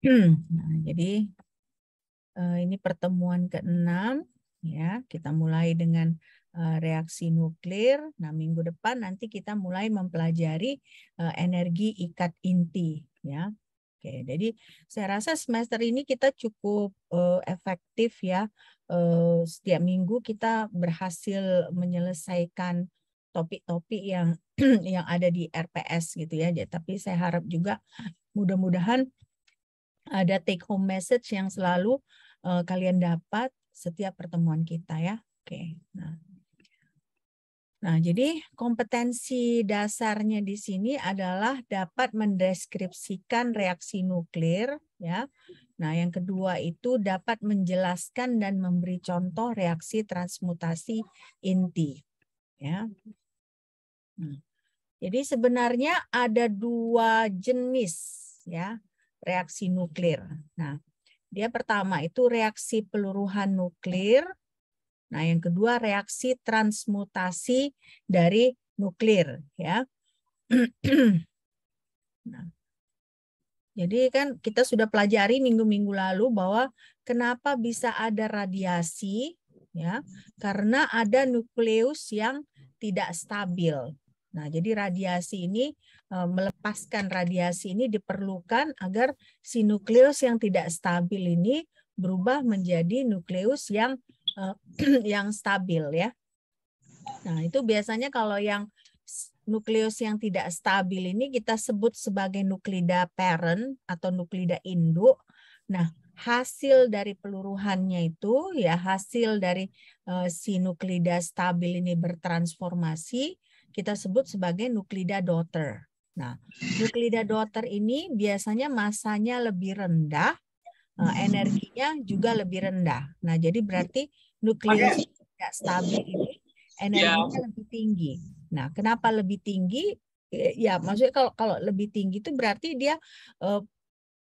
Hmm, nah, jadi eh, ini pertemuan ke-6 ya. Kita mulai dengan eh, reaksi nuklir. Nah, minggu depan nanti kita mulai mempelajari eh, energi ikat inti ya. Oke, jadi saya rasa semester ini kita cukup efektif ya. setiap minggu kita berhasil menyelesaikan topik-topik yang yang ada di RPS gitu ya. tapi saya harap juga mudah-mudahan ada take home message yang selalu uh, kalian dapat setiap pertemuan kita ya. Oke. Nah. Nah, jadi kompetensi dasarnya di sini adalah dapat mendeskripsikan reaksi nuklir ya. Nah, yang kedua itu dapat menjelaskan dan memberi contoh reaksi transmutasi inti ya. Nah. Jadi sebenarnya ada dua jenis ya reaksi nuklir. Nah, dia pertama itu reaksi peluruhan nuklir. Nah, yang kedua reaksi transmutasi dari nuklir, ya. nah, jadi kan kita sudah pelajari minggu-minggu lalu bahwa kenapa bisa ada radiasi, ya, karena ada nukleus yang tidak stabil. Nah, jadi radiasi ini Eh, melepaskan radiasi ini diperlukan agar si nukleus yang tidak stabil ini berubah menjadi nukleus yang eh, yang stabil ya. Nah, itu biasanya kalau yang nukleus yang tidak stabil ini kita sebut sebagai nuklida parent atau nuklida induk. Nah, hasil dari peluruhannya itu ya hasil dari uh, si nuklida stabil ini bertransformasi kita sebut sebagai nuklida daughter. Nah, nuklida daughter ini biasanya masanya lebih rendah, eh, hmm. energinya juga lebih rendah. Nah, jadi berarti nukleus tidak stabil ini energinya yeah. lebih tinggi. Nah, kenapa lebih tinggi? Ya, ya, maksudnya kalau kalau lebih tinggi itu berarti dia eh,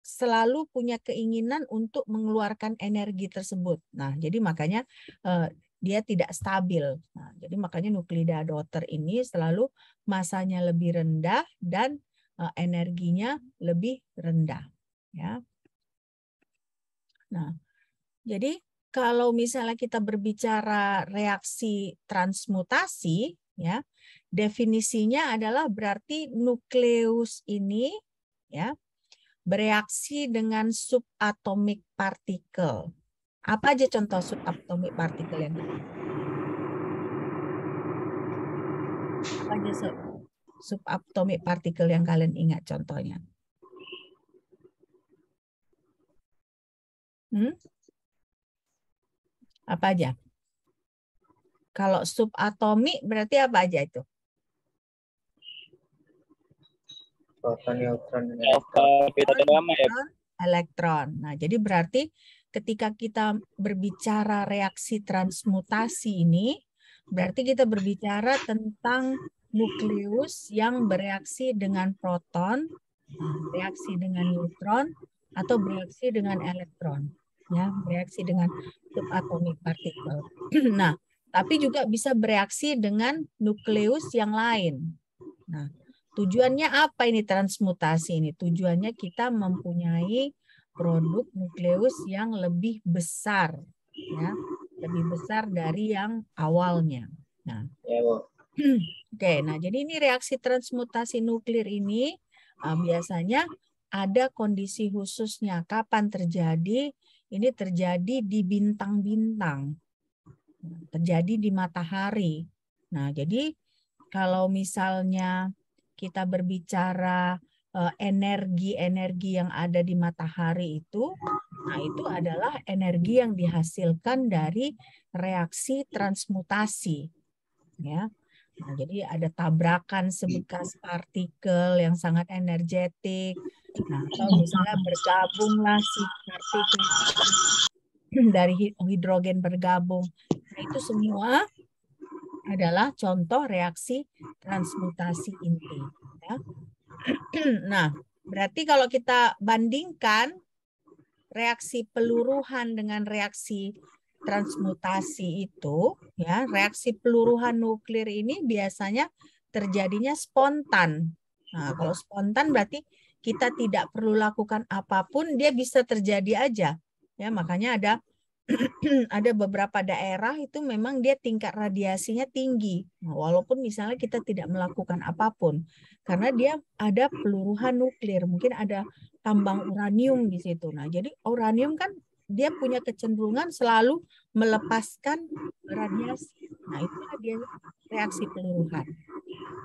selalu punya keinginan untuk mengeluarkan energi tersebut. Nah, jadi makanya eh, dia tidak stabil. Nah, jadi makanya nuklida daughter ini selalu masanya lebih rendah dan uh, energinya lebih rendah. Ya. Nah, jadi kalau misalnya kita berbicara reaksi transmutasi, ya definisinya adalah berarti nukleus ini ya bereaksi dengan subatomic partikel apa aja contoh subatomic partikel yang apa aja sub subatomic partikel yang kalian ingat contohnya? Hmm? Apa aja? Kalau subatomik berarti apa aja itu? Proton, neutron, elektron. Elektron. elektron. Nah, jadi berarti ketika kita berbicara reaksi transmutasi ini, berarti kita berbicara tentang nukleus yang bereaksi dengan proton, reaksi dengan neutron, atau bereaksi dengan elektron, ya, bereaksi dengan subatomic particle. nah, tapi juga bisa bereaksi dengan nukleus yang lain. Nah, tujuannya apa ini transmutasi ini? Tujuannya kita mempunyai produk nukleus yang lebih besar ya lebih besar dari yang awalnya nah ya, oke okay, nah jadi ini reaksi transmutasi nuklir ini uh, biasanya ada kondisi khususnya kapan terjadi ini terjadi di bintang-bintang terjadi di matahari nah jadi kalau misalnya kita berbicara energi-energi eh, yang ada di matahari itu, nah itu adalah energi yang dihasilkan dari reaksi transmutasi. Ya. Nah, jadi ada tabrakan sebekas partikel yang sangat energetik. Nah, atau misalnya bergabunglah si partikel dari hidrogen bergabung. Nah, itu semua adalah contoh reaksi transmutasi inti. Ya. nah, berarti kalau kita bandingkan reaksi peluruhan dengan reaksi transmutasi itu, ya, reaksi peluruhan nuklir ini biasanya terjadinya spontan. Nah, kalau spontan berarti kita tidak perlu lakukan apapun, dia bisa terjadi aja. Ya, makanya ada ada beberapa daerah itu memang dia tingkat radiasinya tinggi. Nah, walaupun misalnya kita tidak melakukan apapun karena dia ada peluruhan nuklir, mungkin ada tambang uranium di situ. Nah, jadi uranium kan dia punya kecenderungan selalu melepaskan radiasi. Nah, itu kan dia reaksi peluruhan.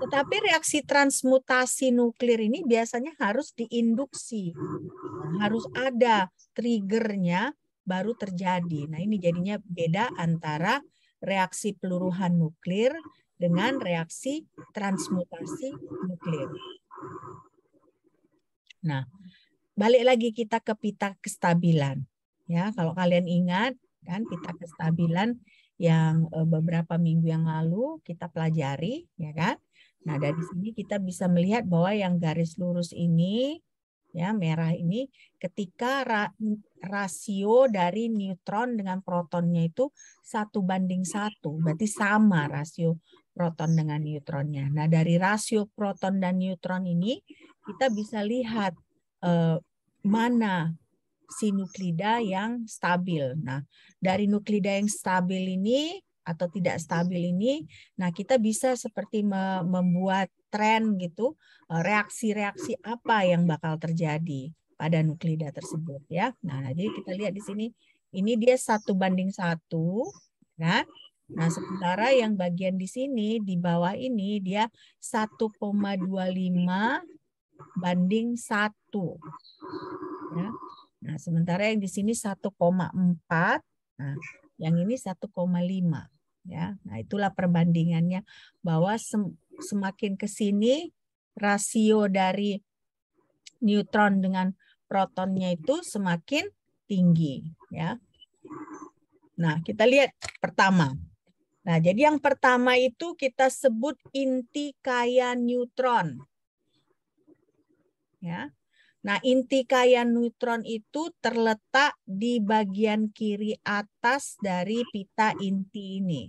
Tetapi reaksi transmutasi nuklir ini biasanya harus diinduksi. Nah, harus ada triggernya baru terjadi. Nah, ini jadinya beda antara reaksi peluruhan nuklir dengan reaksi transmutasi nuklir. Nah, balik lagi kita ke pita kestabilan. Ya, kalau kalian ingat kan pita kestabilan yang e, beberapa minggu yang lalu kita pelajari, ya kan? Nah, dari sini kita bisa melihat bahwa yang garis lurus ini ya merah ini ketika ra, rasio dari neutron dengan protonnya itu satu banding satu berarti sama rasio proton dengan neutronnya. Nah dari rasio proton dan neutron ini kita bisa lihat eh, mana si nuklida yang stabil. Nah dari nuklida yang stabil ini atau tidak stabil ini, nah kita bisa seperti membuat tren gitu, eh, reaksi-reaksi apa yang bakal terjadi pada nuklida tersebut ya. Nah, nah, jadi kita lihat di sini ini dia satu banding satu, nah Nah, sementara yang bagian di sini di bawah ini dia 1,25 banding satu Ya. Nah, sementara yang di sini 1,4. Nah, yang ini 1,5 ya. Nah, itulah perbandingannya bahwa semakin ke sini rasio dari neutron dengan protonnya itu semakin tinggi ya. Nah, kita lihat pertama. Nah, jadi yang pertama itu kita sebut inti kaya neutron. Ya. Nah, inti kaya neutron itu terletak di bagian kiri atas dari pita inti ini.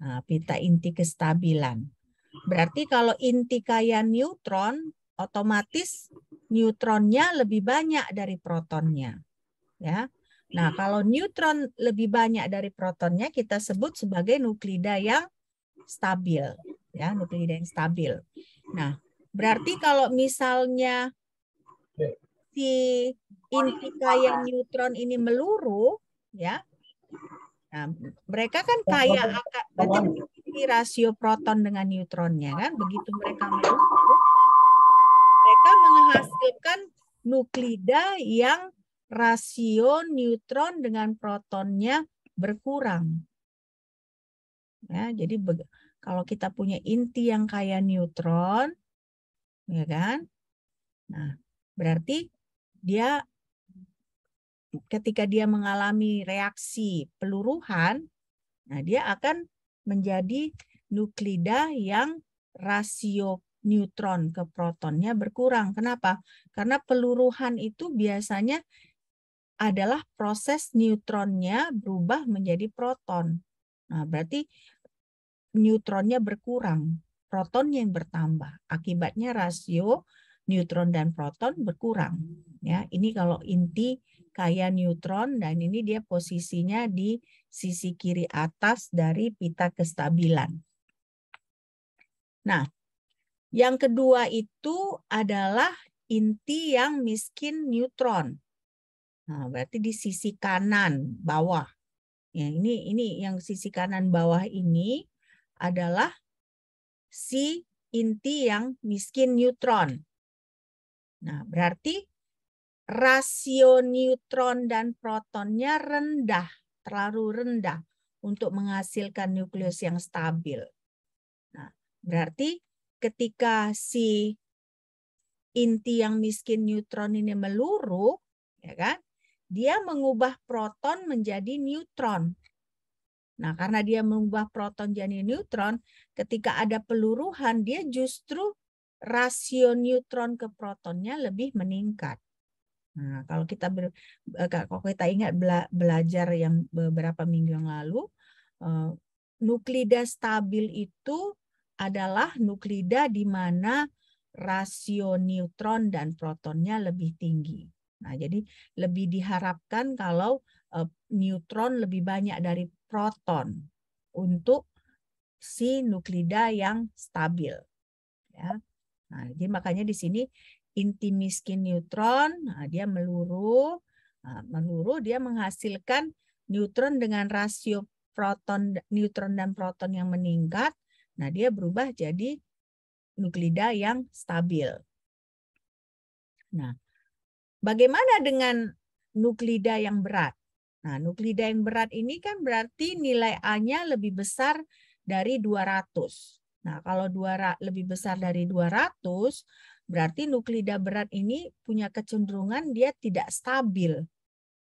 Nah, pita inti kestabilan. Berarti kalau inti kaya neutron, otomatis neutronnya lebih banyak dari protonnya. Ya. Nah, hmm. kalau neutron lebih banyak dari protonnya kita sebut sebagai nuklida yang stabil, ya, nuklida yang stabil. Nah, berarti kalau misalnya si inti kaya neutron ini meluruh ya. Nah, mereka kan kaya akan ini rasio proton dengan neutronnya kan begitu mereka menumpuk mereka menghasilkan nuklida yang rasio neutron dengan protonnya berkurang. Ya, jadi kalau kita punya inti yang kaya neutron, ya kan? Nah, berarti dia ketika dia mengalami reaksi peluruhan, nah dia akan menjadi nuklida yang rasio neutron ke protonnya berkurang. Kenapa? Karena peluruhan itu biasanya adalah proses neutronnya berubah menjadi proton. Nah, berarti neutronnya berkurang, proton yang bertambah. Akibatnya rasio neutron dan proton berkurang. Ya, ini kalau inti kaya neutron dan ini dia posisinya di sisi kiri atas dari pita kestabilan. Nah, yang kedua itu adalah inti yang miskin neutron. Nah, berarti di sisi kanan bawah. Ya, ini ini yang sisi kanan bawah ini adalah si inti yang miskin neutron. Nah, berarti rasio neutron dan protonnya rendah terlalu rendah untuk menghasilkan nukleus yang stabil. Nah, berarti ketika si inti yang miskin neutron ini meluruh, ya kan? Dia mengubah proton menjadi neutron. Nah, karena dia mengubah proton jadi neutron, ketika ada peluruhan dia justru rasio neutron ke protonnya lebih meningkat. Nah, kalau kita ber, eh, kalau kita ingat bela, belajar yang beberapa minggu yang lalu, eh, nuklida stabil itu adalah nuklida di mana rasio neutron dan protonnya lebih tinggi. Nah, jadi lebih diharapkan kalau eh, neutron lebih banyak dari proton untuk si nuklida yang stabil. Ya. Nah, jadi makanya di sini inti miskin neutron, nah, dia meluruh, nah, meluruh dia menghasilkan neutron dengan rasio proton, neutron dan proton yang meningkat. Nah, dia berubah jadi nuklida yang stabil. Nah, bagaimana dengan nuklida yang berat? Nah, nuklida yang berat ini kan berarti nilai A-nya lebih besar dari 200. Nah, kalau dua lebih besar dari 200, Berarti nuklida berat ini punya kecenderungan dia tidak stabil.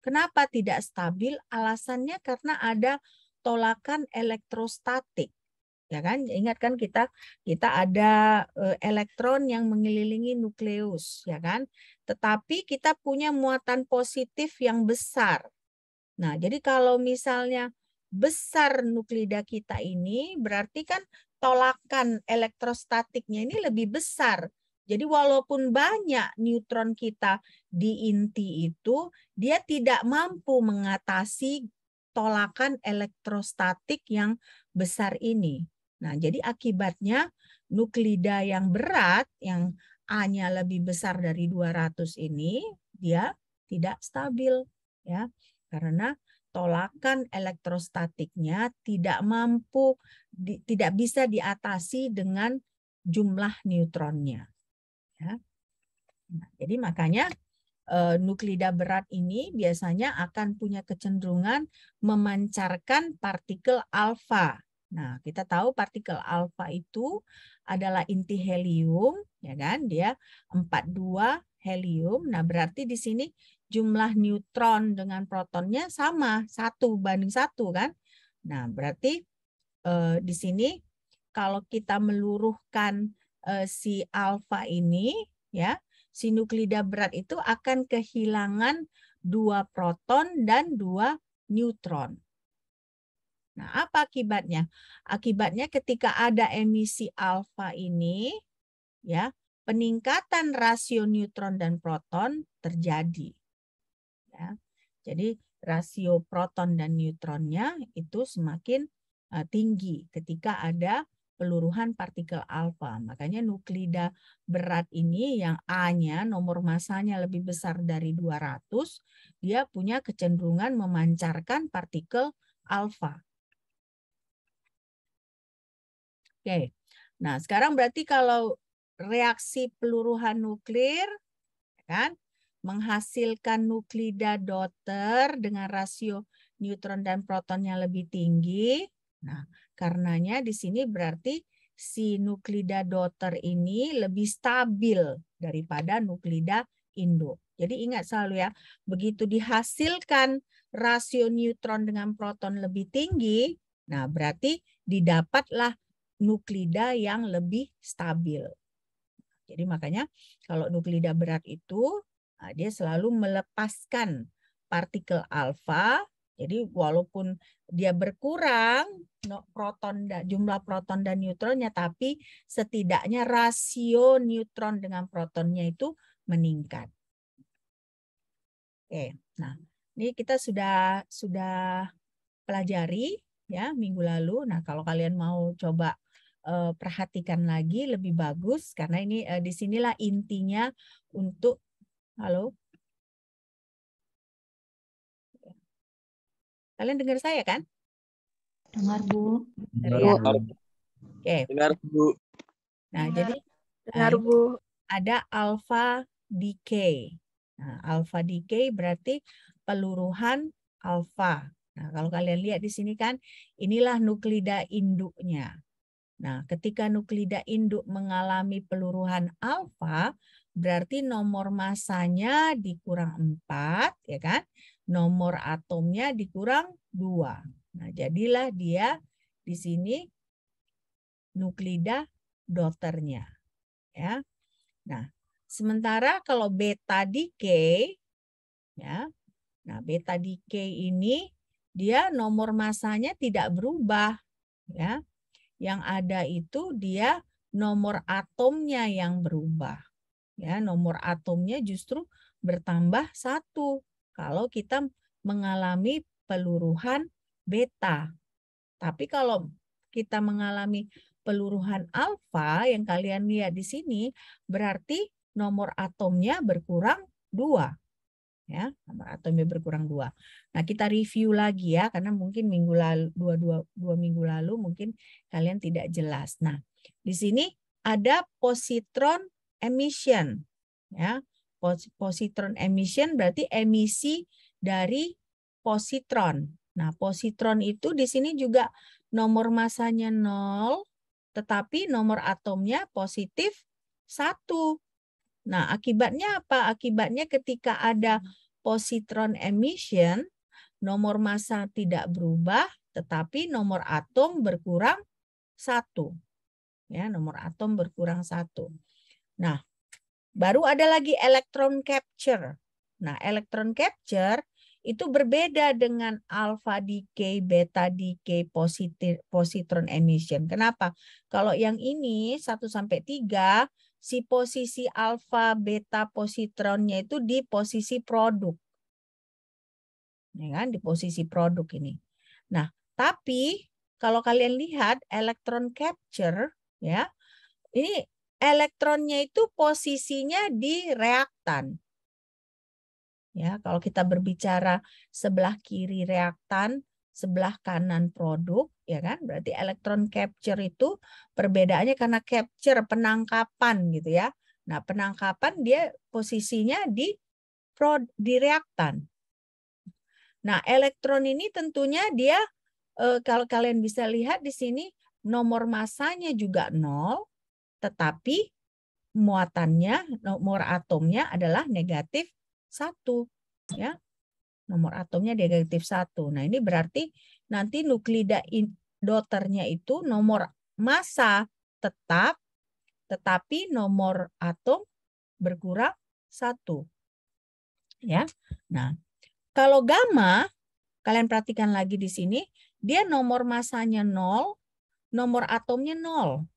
Kenapa tidak stabil? Alasannya karena ada tolakan elektrostatik. Ya kan? Ingat kan kita kita ada eh, elektron yang mengelilingi nukleus, ya kan? Tetapi kita punya muatan positif yang besar. Nah, jadi kalau misalnya besar nuklida kita ini berarti kan tolakan elektrostatiknya ini lebih besar jadi walaupun banyak neutron kita di inti itu, dia tidak mampu mengatasi tolakan elektrostatik yang besar ini. Nah, jadi akibatnya nuklida yang berat yang A-nya lebih besar dari 200 ini, dia tidak stabil ya. Karena tolakan elektrostatiknya tidak mampu di, tidak bisa diatasi dengan jumlah neutronnya. Ya. Nah, jadi makanya e, eh, nuklida berat ini biasanya akan punya kecenderungan memancarkan partikel alfa. Nah, kita tahu partikel alfa itu adalah inti helium, ya kan? Dia 42 helium. Nah, berarti di sini jumlah neutron dengan protonnya sama, satu banding satu kan? Nah, berarti e, di sini kalau kita meluruhkan uh, si alfa ini ya, si nuklida berat itu akan kehilangan dua proton dan dua neutron. Nah, apa akibatnya? Akibatnya ketika ada emisi alfa ini, ya, peningkatan rasio neutron dan proton terjadi. Ya. Jadi rasio proton dan neutronnya itu semakin uh, tinggi ketika ada peluruhan partikel alfa. Makanya nuklida berat ini yang A-nya nomor masanya lebih besar dari 200, dia punya kecenderungan memancarkan partikel alfa. Oke. Nah, sekarang berarti kalau reaksi peluruhan nuklir ya kan menghasilkan nuklida daughter dengan rasio neutron dan protonnya lebih tinggi. Nah, Karenanya di sini berarti si nuklida daughter ini lebih stabil daripada nuklida induk. Jadi ingat selalu ya, begitu dihasilkan rasio neutron dengan proton lebih tinggi, nah berarti didapatlah nuklida yang lebih stabil. Jadi makanya kalau nuklida berat itu nah dia selalu melepaskan partikel alfa jadi walaupun dia berkurang no, proton jumlah proton dan neutronnya tapi setidaknya rasio neutron dengan protonnya itu meningkat. Oke. Nah, ini kita sudah sudah pelajari ya minggu lalu. Nah, kalau kalian mau coba uh, perhatikan lagi lebih bagus karena ini uh, disinilah intinya untuk halo Kalian dengar saya kan? Dengar, Bu. Dengar, Oke. Dengar, Bu. Nah, dengar. jadi dengar, eh, Bu. Ada alpha decay. Nah, alfa decay berarti peluruhan alpha. Nah, kalau kalian lihat di sini kan, inilah nuklida induknya. Nah, ketika nuklida induk mengalami peluruhan alfa, berarti nomor masanya dikurang empat, ya kan? nomor atomnya dikurang dua. Nah, jadilah dia di sini nuklida doternya. Ya. Nah, sementara kalau beta decay ya. Nah, beta decay ini dia nomor masanya tidak berubah, ya. Yang ada itu dia nomor atomnya yang berubah. Ya, nomor atomnya justru bertambah satu kalau kita mengalami peluruhan beta. Tapi kalau kita mengalami peluruhan alfa yang kalian lihat di sini, berarti nomor atomnya berkurang dua. Ya, nomor atomnya berkurang dua. Nah, kita review lagi ya, karena mungkin minggu lalu, dua, dua, dua minggu lalu mungkin kalian tidak jelas. Nah, di sini ada positron emission. Ya, Positron emission berarti emisi dari positron. Nah, positron itu di sini juga nomor masanya nol, tetapi nomor atomnya positif satu. Nah, akibatnya apa? Akibatnya ketika ada positron emission, nomor massa tidak berubah, tetapi nomor atom berkurang satu. Ya, nomor atom berkurang satu. Nah, Baru ada lagi electron capture. Nah, electron capture itu berbeda dengan alpha decay, beta decay, positif, positron emission. Kenapa? Kalau yang ini 1 sampai 3 si posisi alfa, beta, positronnya itu di posisi produk. Ya kan? Di posisi produk ini. Nah, tapi kalau kalian lihat electron capture ya, ini elektronnya itu posisinya di reaktan. Ya, kalau kita berbicara sebelah kiri reaktan, sebelah kanan produk, ya kan? Berarti elektron capture itu perbedaannya karena capture penangkapan gitu ya. Nah, penangkapan dia posisinya di pro, di reaktan. Nah, elektron ini tentunya dia eh, kalau kalian bisa lihat di sini nomor masanya juga nol, tetapi muatannya nomor atomnya adalah negatif satu ya nomor atomnya negatif satu nah ini berarti nanti nuklida doternya itu nomor massa tetap tetapi nomor atom berkurang satu ya nah kalau gamma kalian perhatikan lagi di sini dia nomor masanya nol nomor atomnya nol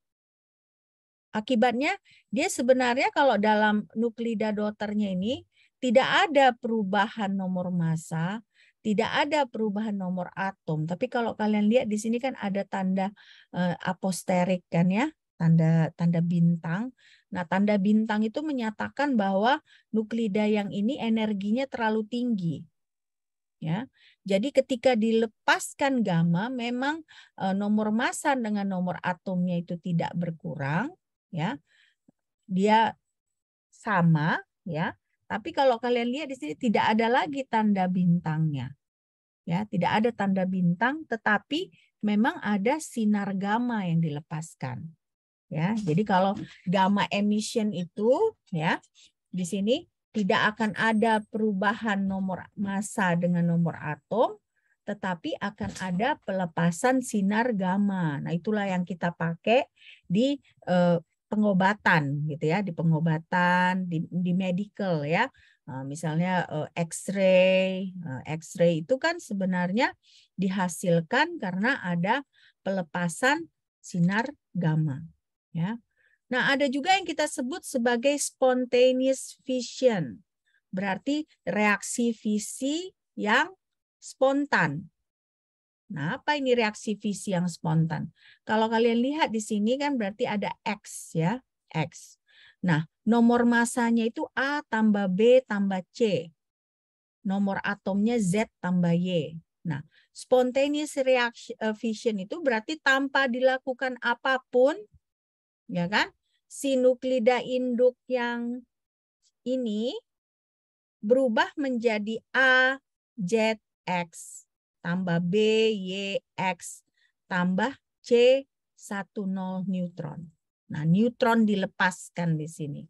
Akibatnya dia sebenarnya kalau dalam nuklida doternya ini tidak ada perubahan nomor massa, tidak ada perubahan nomor atom. Tapi kalau kalian lihat di sini kan ada tanda eh, aposterik kan ya, tanda tanda bintang. Nah, tanda bintang itu menyatakan bahwa nuklida yang ini energinya terlalu tinggi. Ya. Jadi ketika dilepaskan gamma memang eh, nomor massa dengan nomor atomnya itu tidak berkurang, ya. Dia sama ya, tapi kalau kalian lihat di sini tidak ada lagi tanda bintangnya. Ya, tidak ada tanda bintang tetapi memang ada sinar gamma yang dilepaskan. Ya, jadi kalau gamma emission itu ya di sini tidak akan ada perubahan nomor massa dengan nomor atom tetapi akan ada pelepasan sinar gamma. Nah, itulah yang kita pakai di uh, pengobatan gitu ya, di pengobatan, di, di medical ya. Eh, misalnya eh, X-ray, eh, X-ray itu kan sebenarnya dihasilkan karena ada pelepasan sinar gamma. Ya. Nah ada juga yang kita sebut sebagai spontaneous vision, berarti reaksi visi yang spontan Nah, apa ini reaksi visi yang spontan? Kalau kalian lihat di sini kan berarti ada X ya, X. Nah, nomor masanya itu A tambah B tambah C. Nomor atomnya Z tambah Y. Nah, spontaneous reaction eh, fission itu berarti tanpa dilakukan apapun, ya kan? Si nuklida induk yang ini berubah menjadi A, Z, X tambah B, Y, X, tambah C, 10 neutron. Nah, neutron dilepaskan di sini.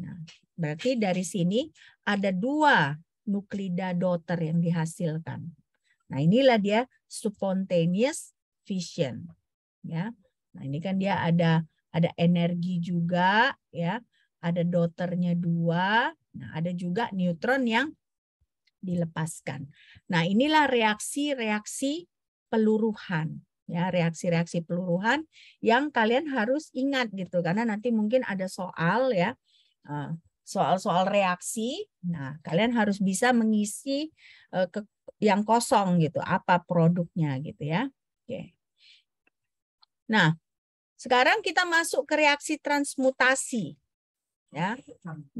Nah, berarti dari sini ada dua nuklida daughter yang dihasilkan. Nah, inilah dia spontaneous fission. Ya. Nah, ini kan dia ada ada energi juga ya, ada daughternya dua, nah ada juga neutron yang dilepaskan. Nah, inilah reaksi-reaksi peluruhan ya reaksi-reaksi peluruhan yang kalian harus ingat gitu karena nanti mungkin ada soal ya eh, soal-soal reaksi. Nah, kalian harus bisa mengisi eh, yang kosong gitu, apa produknya gitu ya. Oke. Nah, sekarang kita masuk ke reaksi transmutasi ya.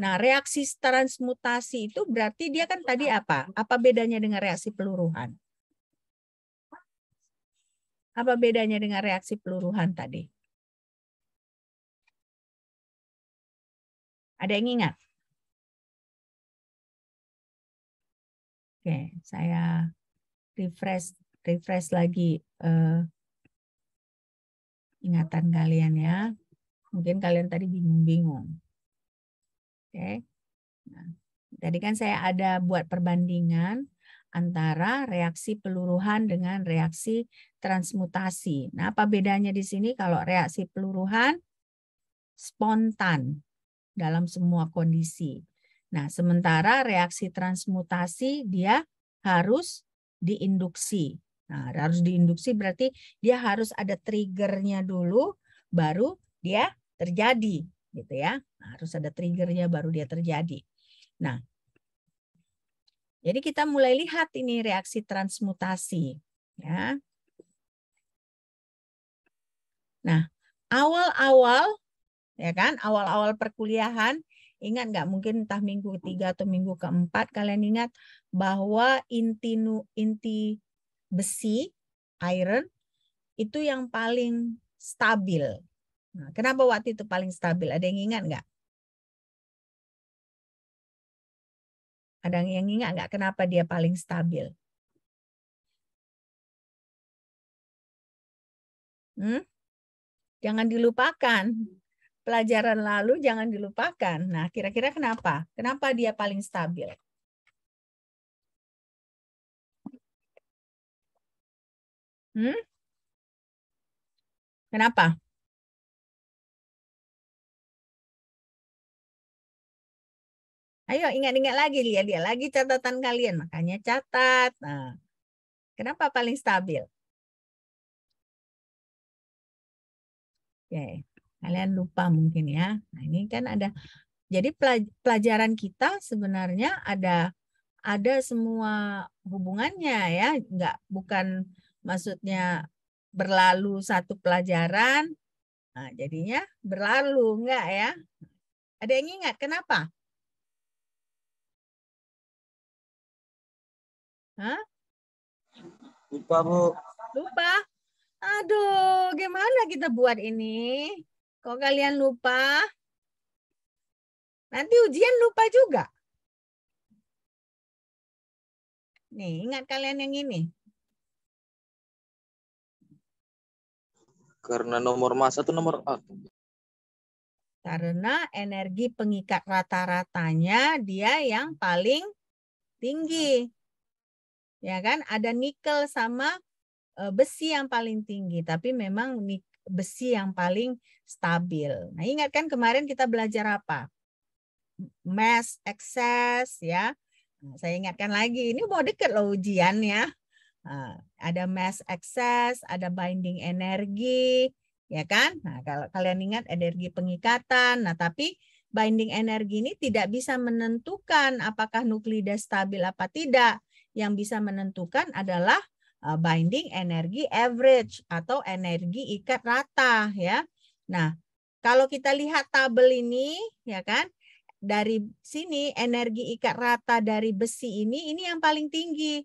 Nah, reaksi transmutasi itu berarti dia kan tadi apa? Apa bedanya dengan reaksi peluruhan? Apa bedanya dengan reaksi peluruhan tadi? Ada yang ingat? Oke, saya refresh refresh lagi uh, ingatan kalian ya. Mungkin kalian tadi bingung-bingung. Oke. Nah, tadi kan saya ada buat perbandingan antara reaksi peluruhan dengan reaksi transmutasi. Nah, apa bedanya di sini kalau reaksi peluruhan spontan dalam semua kondisi. Nah, sementara reaksi transmutasi dia harus diinduksi. Nah, harus diinduksi berarti dia harus ada triggernya dulu baru dia terjadi gitu ya. Nah, harus ada triggernya baru dia terjadi. Nah, jadi kita mulai lihat ini reaksi transmutasi, ya. Nah, awal-awal ya kan, awal-awal perkuliahan ingat nggak mungkin entah minggu ketiga atau minggu keempat kalian ingat bahwa inti inti besi iron itu yang paling stabil Nah, kenapa waktu itu paling stabil? Ada yang ingat nggak? Ada yang ingat nggak kenapa dia paling stabil? Hmm? Jangan dilupakan. Pelajaran lalu jangan dilupakan. Nah, kira-kira kenapa? Kenapa dia paling stabil? Hmm? Kenapa? Ayo ingat-ingat lagi, lihat-lihat lagi catatan kalian. Makanya catat. Nah, kenapa paling stabil? Oke, kalian lupa mungkin ya. Nah, ini kan ada. Jadi pelajaran kita sebenarnya ada ada semua hubungannya ya. Enggak bukan maksudnya berlalu satu pelajaran. Nah, jadinya berlalu enggak ya? Ada yang ingat kenapa? Hah? Lupa, Bu. Lupa? Aduh, gimana kita buat ini? Kok kalian lupa? Nanti ujian lupa juga. Nih, ingat kalian yang ini. Karena nomor massa itu nomor atom. Karena energi pengikat rata-ratanya dia yang paling tinggi ya kan? Ada nikel sama eh, besi yang paling tinggi, tapi memang besi yang paling stabil. Nah, ingat kan kemarin kita belajar apa? Mass, excess, ya. Nah, saya ingatkan lagi, ini mau deket loh ujian ya. Ah, ada mass excess, ada binding energi, ya kan? Nah, kalau kalian ingat energi pengikatan, nah tapi binding energi ini tidak bisa menentukan apakah nuklida stabil apa tidak yang bisa menentukan adalah eh, binding energi average atau energi ikat rata ya. Nah, kalau kita lihat tabel ini ya kan dari sini energi ikat rata dari besi ini ini yang paling tinggi.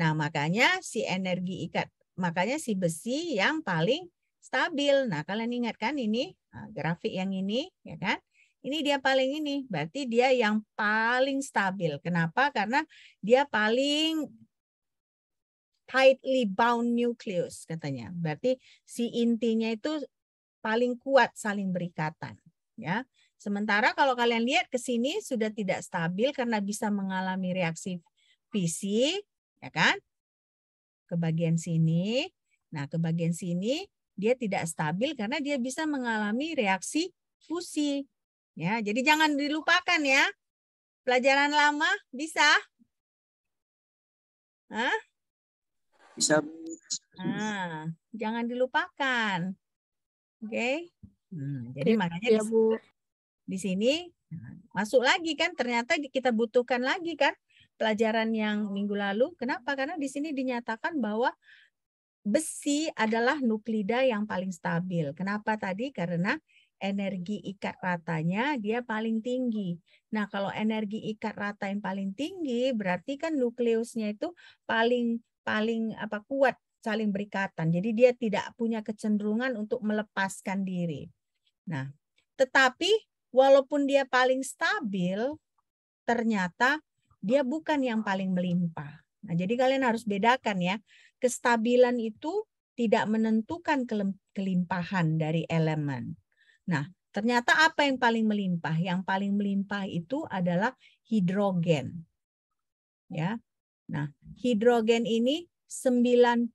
Nah, makanya si energi ikat makanya si besi yang paling stabil. Nah, kalian ingat kan ini eh, grafik yang ini ya kan? ini dia paling ini, berarti dia yang paling stabil. Kenapa? Karena dia paling tightly bound nucleus katanya. Berarti si intinya itu paling kuat saling berikatan, ya. Sementara kalau kalian lihat ke sini sudah tidak stabil karena bisa mengalami reaksi PC ya kan? Ke bagian sini. Nah, ke bagian sini dia tidak stabil karena dia bisa mengalami reaksi fusi. Ya, jadi jangan dilupakan ya. Pelajaran lama bisa? Hah? Bisa. Nah, jangan dilupakan. Oke. Okay? Nah, hmm, jadi iya, makanya ya, Bu. di sini nah, masuk lagi kan ternyata kita butuhkan lagi kan pelajaran yang minggu lalu. Kenapa? Karena di sini dinyatakan bahwa besi adalah nuklida yang paling stabil. Kenapa tadi? Karena energi ikat ratanya dia paling tinggi. Nah, kalau energi ikat rata yang paling tinggi berarti kan nukleusnya itu paling paling apa kuat saling berikatan. Jadi dia tidak punya kecenderungan untuk melepaskan diri. Nah, tetapi walaupun dia paling stabil ternyata dia bukan yang paling melimpah. Nah, jadi kalian harus bedakan ya. Kestabilan itu tidak menentukan kelimpahan dari elemen Nah, ternyata apa yang paling melimpah? Yang paling melimpah itu adalah hidrogen. Ya. Nah, hidrogen ini 90%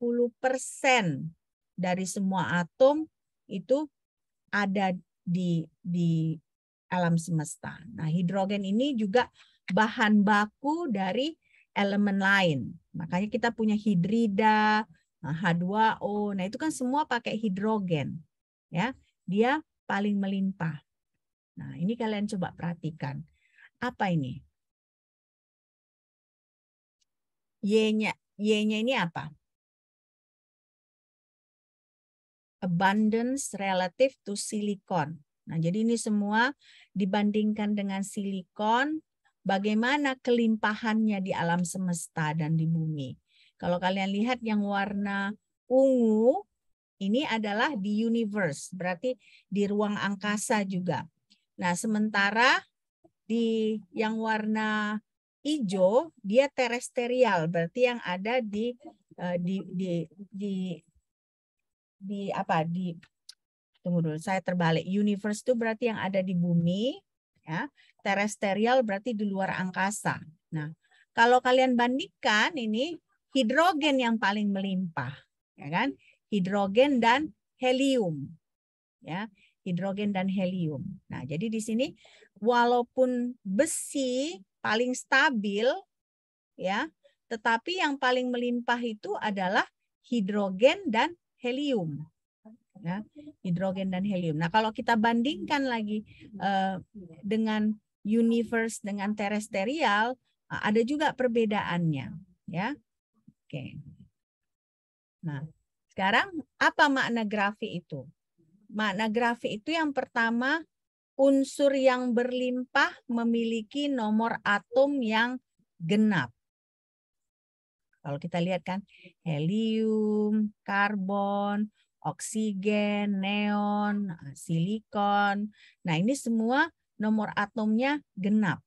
dari semua atom itu ada di di alam semesta. Nah, hidrogen ini juga bahan baku dari elemen lain. Makanya kita punya hidrida, H2O. Nah, nah, itu kan semua pakai hidrogen. Ya, dia paling melimpah. Nah, ini kalian coba perhatikan. Apa ini? Y-nya Y-nya ini apa? Abundance relative to silikon. Nah, jadi ini semua dibandingkan dengan silikon, bagaimana kelimpahannya di alam semesta dan di bumi. Kalau kalian lihat yang warna ungu ini adalah di universe, berarti di ruang angkasa juga. Nah, sementara di yang warna hijau dia teresterial, berarti yang ada di eh, di di di di apa di tunggu dulu saya terbalik universe itu berarti yang ada di bumi ya teresterial berarti di luar angkasa nah kalau kalian bandingkan ini hidrogen yang paling melimpah ya kan hidrogen dan helium. Ya, hidrogen dan helium. Nah, jadi di sini walaupun besi paling stabil ya, tetapi yang paling melimpah itu adalah hidrogen dan helium. Ya, hidrogen dan helium. Nah, kalau kita bandingkan lagi eh, dengan universe dengan teresterial, eh, ada juga perbedaannya, ya. Oke. Nah, sekarang apa makna grafik itu? Makna grafik itu yang pertama unsur yang berlimpah memiliki nomor atom yang genap. Kalau kita lihat kan helium, karbon, oksigen, neon, silikon. Nah, ini semua nomor atomnya genap.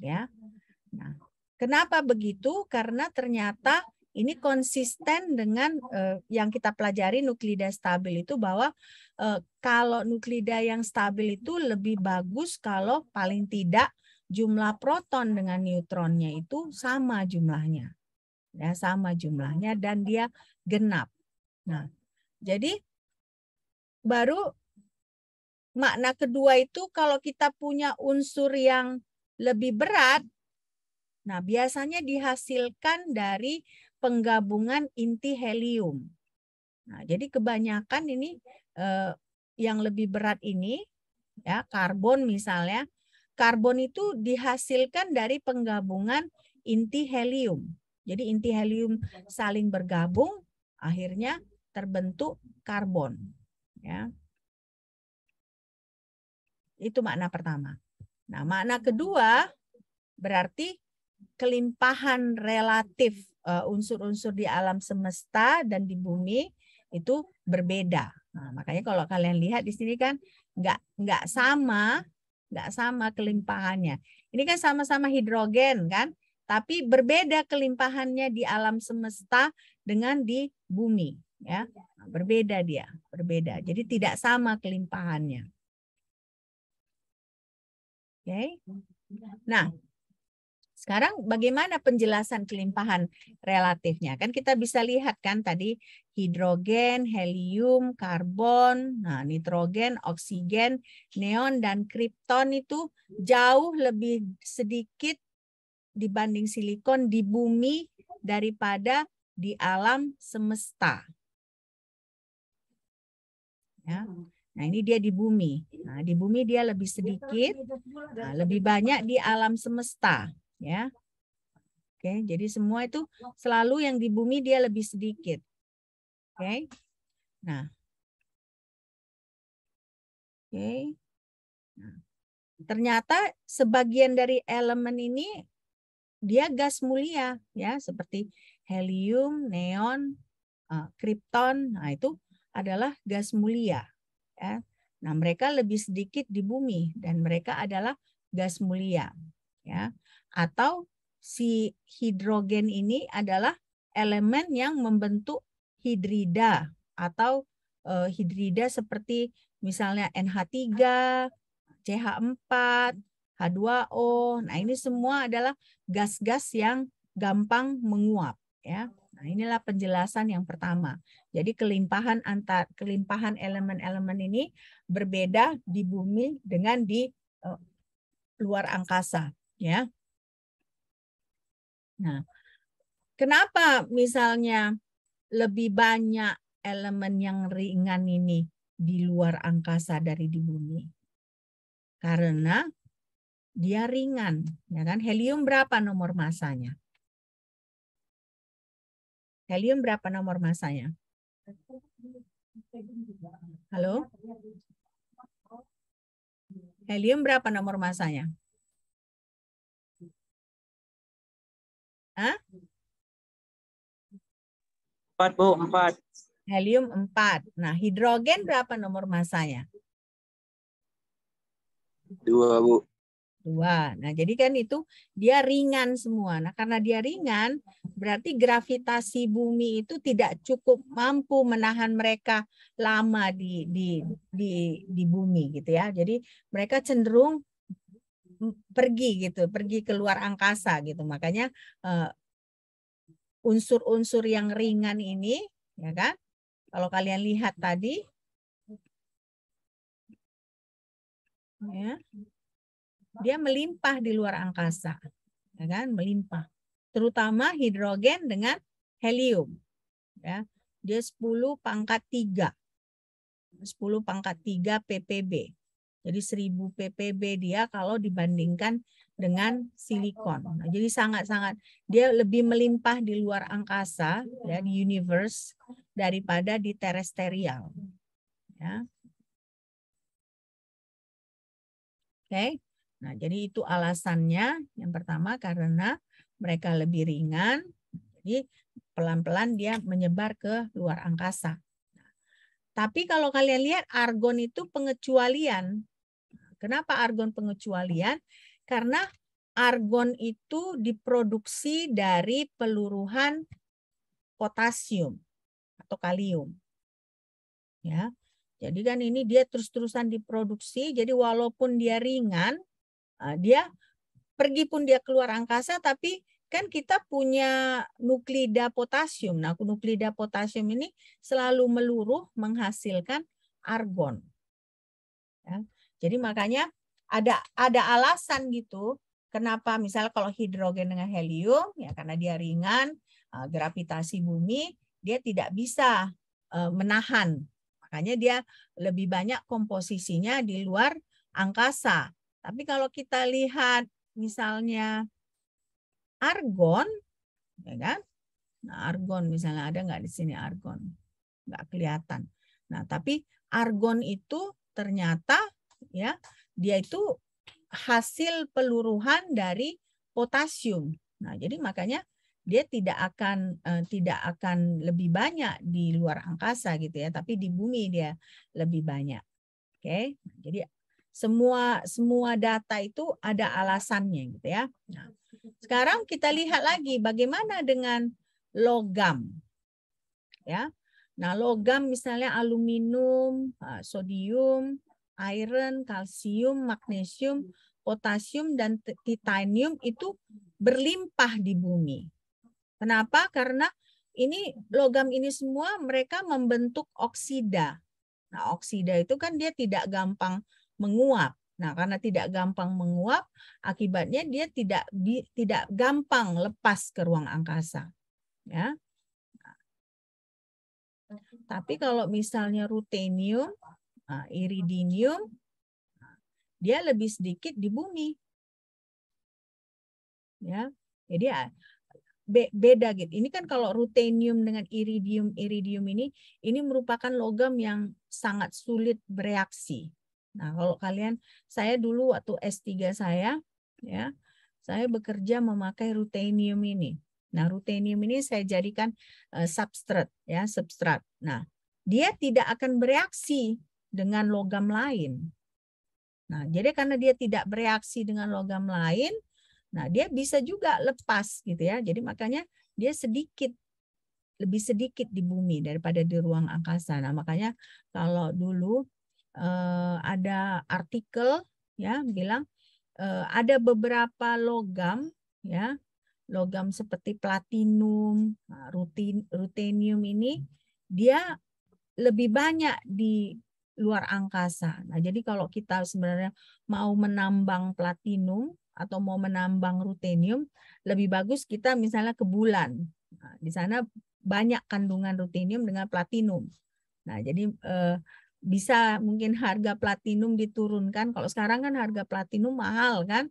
Ya. Nah, kenapa begitu? Karena ternyata ini konsisten dengan uh, yang kita pelajari nuklida stabil itu bahwa uh, kalau nuklida yang stabil itu lebih bagus kalau paling tidak jumlah proton dengan neutronnya itu sama jumlahnya. Ya, sama jumlahnya dan dia genap. Nah, jadi baru makna kedua itu kalau kita punya unsur yang lebih berat Nah, biasanya dihasilkan dari penggabungan inti helium. Nah, jadi kebanyakan ini eh, yang lebih berat ini ya karbon misalnya, karbon itu dihasilkan dari penggabungan inti helium. Jadi inti helium saling bergabung akhirnya terbentuk karbon ya. Itu makna pertama. Nah, makna kedua berarti kelimpahan relatif Eh, unsur-unsur di alam semesta dan di bumi itu berbeda. Nah, makanya kalau kalian lihat di sini kan nggak nggak sama, nggak sama kelimpahannya. Ini kan sama-sama hidrogen kan, tapi berbeda kelimpahannya di alam semesta dengan di bumi, ya. Nah, berbeda dia, berbeda. Jadi tidak sama kelimpahannya. Oke. Okay. Nah, sekarang bagaimana penjelasan kelimpahan relatifnya? Kan kita bisa lihat kan tadi hidrogen, helium, karbon, nah nitrogen, oksigen, neon dan kripton itu jauh lebih sedikit dibanding silikon di bumi daripada di alam semesta. Ya. Nah, ini dia di bumi. Nah, di bumi dia lebih sedikit, nah, lebih banyak di alam semesta ya. Oke, jadi semua itu selalu yang di bumi dia lebih sedikit. Oke. Nah. Oke. Nah. Ternyata sebagian dari elemen ini dia gas mulia ya, seperti helium, neon, eh, kripton. Nah, itu adalah gas mulia ya. Nah, mereka lebih sedikit di bumi dan mereka adalah gas mulia ya atau si hidrogen ini adalah elemen yang membentuk hidrida atau e, eh, hidrida seperti misalnya NH3, CH4, H2O. Nah, ini semua adalah gas-gas yang gampang menguap ya. Nah, inilah penjelasan yang pertama. Jadi kelimpahan antar kelimpahan elemen-elemen ini berbeda di bumi dengan di uh, luar angkasa, ya. Nah, kenapa misalnya lebih banyak elemen yang ringan ini di luar angkasa dari di bumi? Karena dia ringan, ya kan? Helium berapa nomor masanya? Helium berapa nomor masanya? Halo? Helium berapa nomor masanya? Empat, 4, Bu, 4. Helium empat Nah, hidrogen berapa nomor masanya? dua Bu. dua Nah, jadi kan itu dia ringan semua. Nah, karena dia ringan, berarti gravitasi bumi itu tidak cukup mampu menahan mereka lama di di di di bumi gitu ya. Jadi mereka cenderung pergi gitu, pergi ke luar angkasa gitu. Makanya eh, unsur-unsur uh, yang ringan ini, ya kan? Kalau kalian lihat tadi, ya, dia melimpah di luar angkasa, ya kan? Melimpah, terutama hidrogen dengan helium, ya. Dia 10 pangkat 3. 10 pangkat 3 ppb jadi 1000 ppb dia kalau dibandingkan dengan silikon. Nah, jadi sangat-sangat dia lebih melimpah di luar angkasa ya di universe daripada di terestrial. Ya. Oke. Okay. Nah, jadi itu alasannya. Yang pertama karena mereka lebih ringan. Jadi pelan-pelan dia menyebar ke luar angkasa. Nah, tapi kalau kalian lihat argon itu pengecualian Kenapa argon pengecualian? Karena argon itu diproduksi dari peluruhan potasium atau kalium. Ya. Jadi kan ini dia terus-terusan diproduksi. Jadi walaupun dia ringan, eh, dia pergi pun dia keluar angkasa tapi kan kita punya nuklida potasium. Nah, nuklida potasium ini selalu meluruh menghasilkan argon. Ya. Jadi makanya ada ada alasan gitu kenapa misalnya kalau hidrogen dengan helium ya karena dia ringan eh, gravitasi bumi dia tidak bisa eh, menahan. Makanya dia lebih banyak komposisinya di luar angkasa. Tapi kalau kita lihat misalnya argon, ya kan? Nah, argon misalnya ada nggak di sini argon? Nggak kelihatan. Nah, tapi argon itu ternyata ya dia itu hasil peluruhan dari potasium. Nah, jadi makanya dia tidak akan eh, tidak akan lebih banyak di luar angkasa gitu ya, tapi di bumi dia lebih banyak. Oke. Okay? jadi semua semua data itu ada alasannya gitu ya. Nah, sekarang kita lihat lagi bagaimana dengan logam. Ya. Nah, logam misalnya aluminium, eh, sodium, iron, kalsium, magnesium, potasium, dan titanium itu berlimpah di bumi. Kenapa? Karena ini logam ini semua mereka membentuk oksida. Nah, oksida itu kan dia tidak gampang menguap. Nah, karena tidak gampang menguap, akibatnya dia tidak tidak gampang lepas ke ruang angkasa. Ya. Tapi kalau misalnya rutenium Ah, iridium dia lebih sedikit di bumi. Ya. Jadi ah, be beda gitu. Ini kan kalau rutenium dengan iridium iridium ini ini merupakan logam yang sangat sulit bereaksi. Nah, kalau kalian saya dulu waktu S3 saya ya, saya bekerja memakai rutenium ini. Nah, rutenium ini saya jadikan uh, substrat ya, substrat. Nah, dia tidak akan bereaksi dengan logam lain. Nah, jadi karena dia tidak bereaksi dengan logam lain, nah dia bisa juga lepas gitu ya. Jadi makanya dia sedikit lebih sedikit di bumi daripada di ruang angkasa. Nah, makanya kalau dulu eh, ada artikel ya bilang eh, ada beberapa logam ya, logam seperti platinum, nah, rutin, rutenium ini dia lebih banyak di luar angkasa. Nah, jadi kalau kita sebenarnya mau menambang platinum atau mau menambang rutenium, lebih bagus kita misalnya ke bulan. Nah, di sana banyak kandungan rutenium dengan platinum. Nah, jadi eh, bisa mungkin harga platinum diturunkan. Kalau sekarang kan harga platinum mahal kan.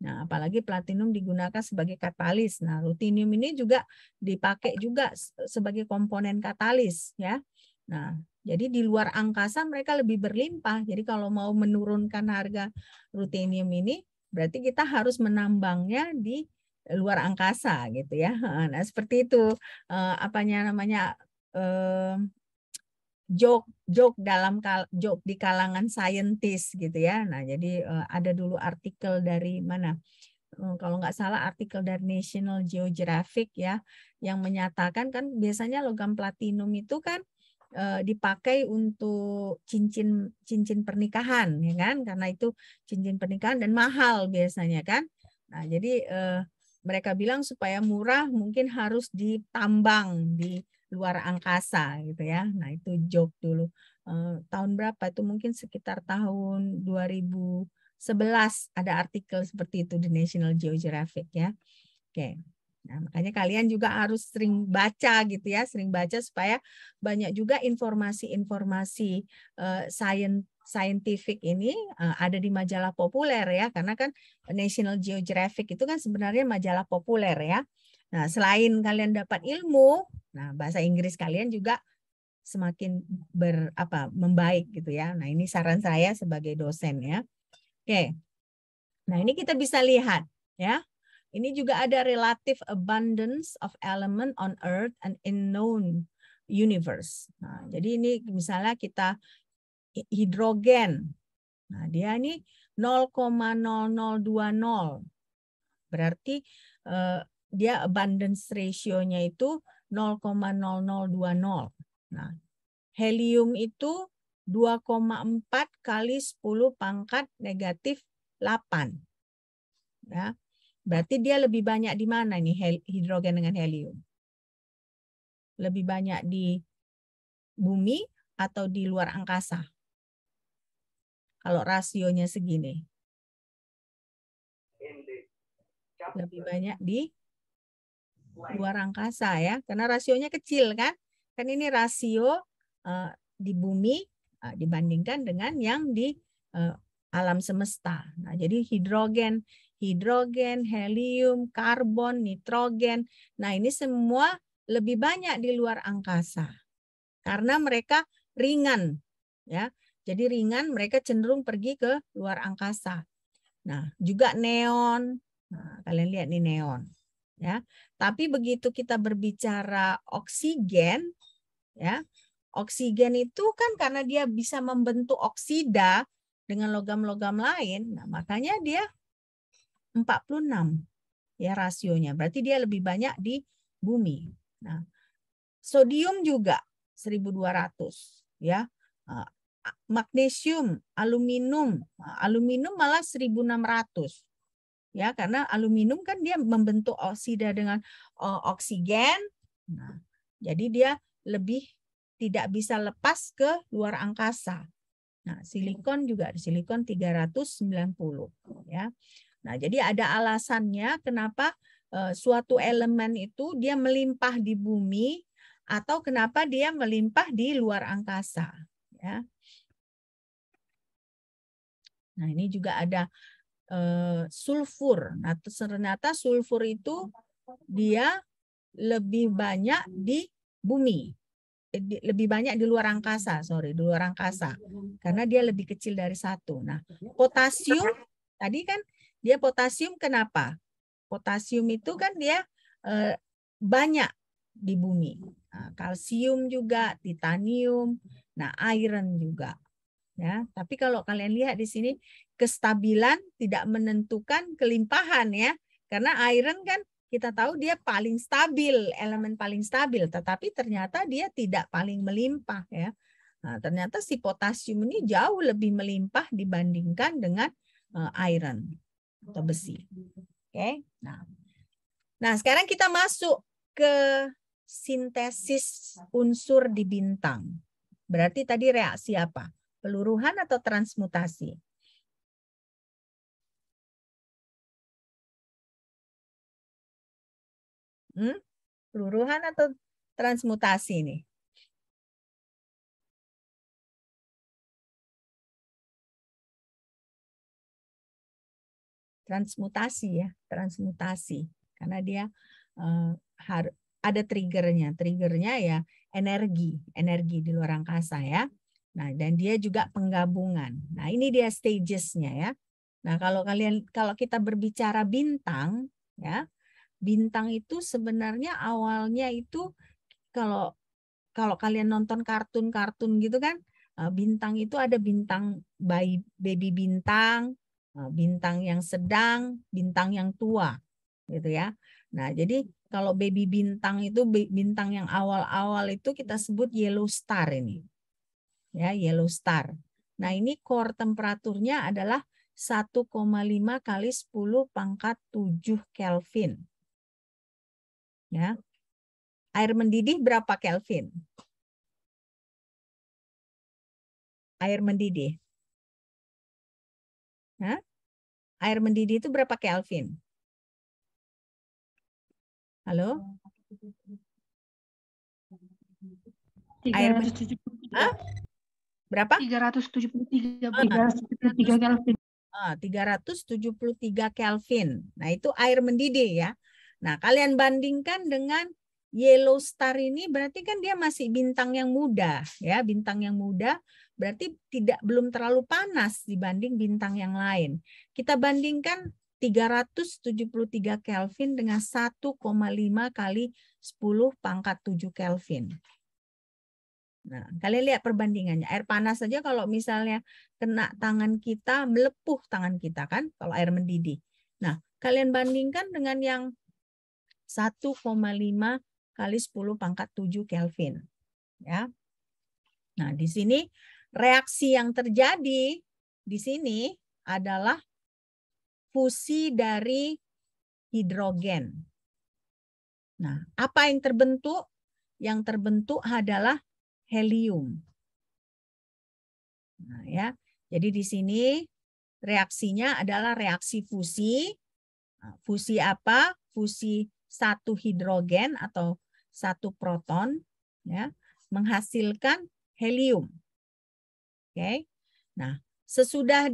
Nah, apalagi platinum digunakan sebagai katalis. Nah, rutenium ini juga dipakai juga sebagai komponen katalis ya. Nah, jadi di luar angkasa mereka lebih berlimpah. Jadi kalau mau menurunkan harga rutenium ini, berarti kita harus menambangnya di luar angkasa gitu ya. Nah seperti itu eh, apanya namanya eh, joke joke dalam kal joke di kalangan saintis gitu ya. Nah, jadi eh, ada dulu artikel dari mana? Eh, kalau nggak salah artikel dari National Geographic ya yang menyatakan kan biasanya logam platinum itu kan Eh, dipakai untuk cincin cincin pernikahan ya kan karena itu cincin pernikahan dan mahal biasanya kan nah jadi uh, mereka bilang supaya murah mungkin harus ditambang di luar angkasa gitu ya nah itu joke dulu uh, tahun berapa itu mungkin sekitar tahun 2011 ada artikel seperti itu di National Geographic ya oke okay. Nah, makanya kalian juga harus sering baca gitu ya, sering baca supaya banyak juga informasi-informasi eh, sains scientific ini eh, ada di majalah populer ya, karena kan National Geographic itu kan sebenarnya majalah populer ya. Nah, selain kalian dapat ilmu, nah bahasa Inggris kalian juga semakin ber apa membaik gitu ya. Nah, ini saran saya sebagai dosen ya. Oke. Nah, ini kita bisa lihat ya ini juga ada relative abundance of element on earth and in known universe. Nah, jadi ini misalnya kita hidrogen. Nah, dia ini 0,0020. Berarti eh, dia abundance ratio-nya itu 0,0020. Nah, helium itu 2,4 kali 10 pangkat negatif 8. Ya. Berarti dia lebih banyak di mana nih hidrogen dengan helium? Lebih banyak di bumi atau di luar angkasa? Kalau rasionya segini. Lebih banyak di luar angkasa ya, karena rasionya kecil kan? Kan ini rasio eh, di bumi eh, dibandingkan dengan yang di eh, alam semesta. Nah, jadi hidrogen hidrogen, helium, karbon, nitrogen. Nah, ini semua lebih banyak di luar angkasa. Karena mereka ringan, ya. Jadi ringan mereka cenderung pergi ke luar angkasa. Nah, juga neon. Nah, kalian lihat nih neon, ya. Tapi begitu kita berbicara oksigen, ya. Oksigen itu kan karena dia bisa membentuk oksida dengan logam-logam lain. Nah, makanya dia 46 ya rasionya. Berarti dia lebih banyak di bumi. Nah, sodium juga 1200 ya. Eh, magnesium, aluminium, eh, aluminium malah 1600. Ya, karena aluminium kan dia membentuk oksida dengan eh, oksigen. Nah, jadi dia lebih tidak bisa lepas ke luar angkasa. Nah, silikon juga silikon 390 ya. Nah, jadi ada alasannya kenapa eh, suatu elemen itu dia melimpah di bumi atau kenapa dia melimpah di luar angkasa, ya. Nah, ini juga ada eh, sulfur. Nah, ternyata sulfur itu dia lebih banyak di bumi. lebih banyak di luar angkasa, sorry, di luar angkasa. Karena dia lebih kecil dari satu. Nah, potasium tadi kan dia potasium kenapa? Potasium itu kan dia eh, banyak di bumi. Nah, kalsium juga, titanium, nah iron juga. Ya, tapi kalau kalian lihat di sini kestabilan tidak menentukan kelimpahan ya. Karena iron kan kita tahu dia paling stabil, elemen paling stabil, tetapi ternyata dia tidak paling melimpah ya. Nah, ternyata si potasium ini jauh lebih melimpah dibandingkan dengan eh, iron atau besi. Oke. Nah. Nah, sekarang kita masuk ke sintesis unsur di bintang. Berarti tadi reaksi apa? Peluruhan atau transmutasi? Hmm? Peluruhan atau transmutasi nih? transmutasi ya, transmutasi. Karena dia uh, har ada triggernya, triggernya ya energi, energi di luar angkasa ya. Nah, dan dia juga penggabungan. Nah, ini dia stagesnya ya. Nah, kalau kalian kalau kita berbicara bintang ya, bintang itu sebenarnya awalnya itu kalau kalau kalian nonton kartun-kartun gitu kan, eh, bintang itu ada bintang bayi baby bintang, Oh, bintang yang sedang, bintang yang tua, gitu ya. Nah, jadi kalau baby bintang itu bintang yang awal-awal itu kita sebut yellow star ini. Ya, yellow star. Nah, ini core temperaturnya adalah 1,5 kali 10 pangkat 7 Kelvin. Ya. Air mendidih berapa Kelvin? Air mendidih Hah? Air mendidih itu berapa Kelvin? Halo? Air mendidih. Hah? Berapa? 373, 373 Kelvin. Ah, 373 Kelvin. Ah, nah, itu air mendidih ya. Nah, kalian bandingkan dengan Yellow Star ini berarti kan dia masih bintang yang muda ya, bintang yang muda berarti tidak belum terlalu panas dibanding bintang yang lain. Kita bandingkan 373 Kelvin dengan 1,5 kali 10 pangkat 7 Kelvin. Nah, kalian lihat perbandingannya. Air panas saja kalau misalnya kena tangan kita, melepuh tangan kita kan kalau air mendidih. Nah, kalian bandingkan dengan yang 1,5 kali 10 pangkat 7 Kelvin. Ya. Nah, di sini reaksi yang terjadi di sini adalah fusi dari hidrogen. Nah, apa yang terbentuk? Yang terbentuk adalah helium. Nah, ya. Jadi di sini reaksinya adalah reaksi fusi. Nah, fusi apa? Fusi satu hidrogen atau satu proton ya, menghasilkan helium okay? nah sesudah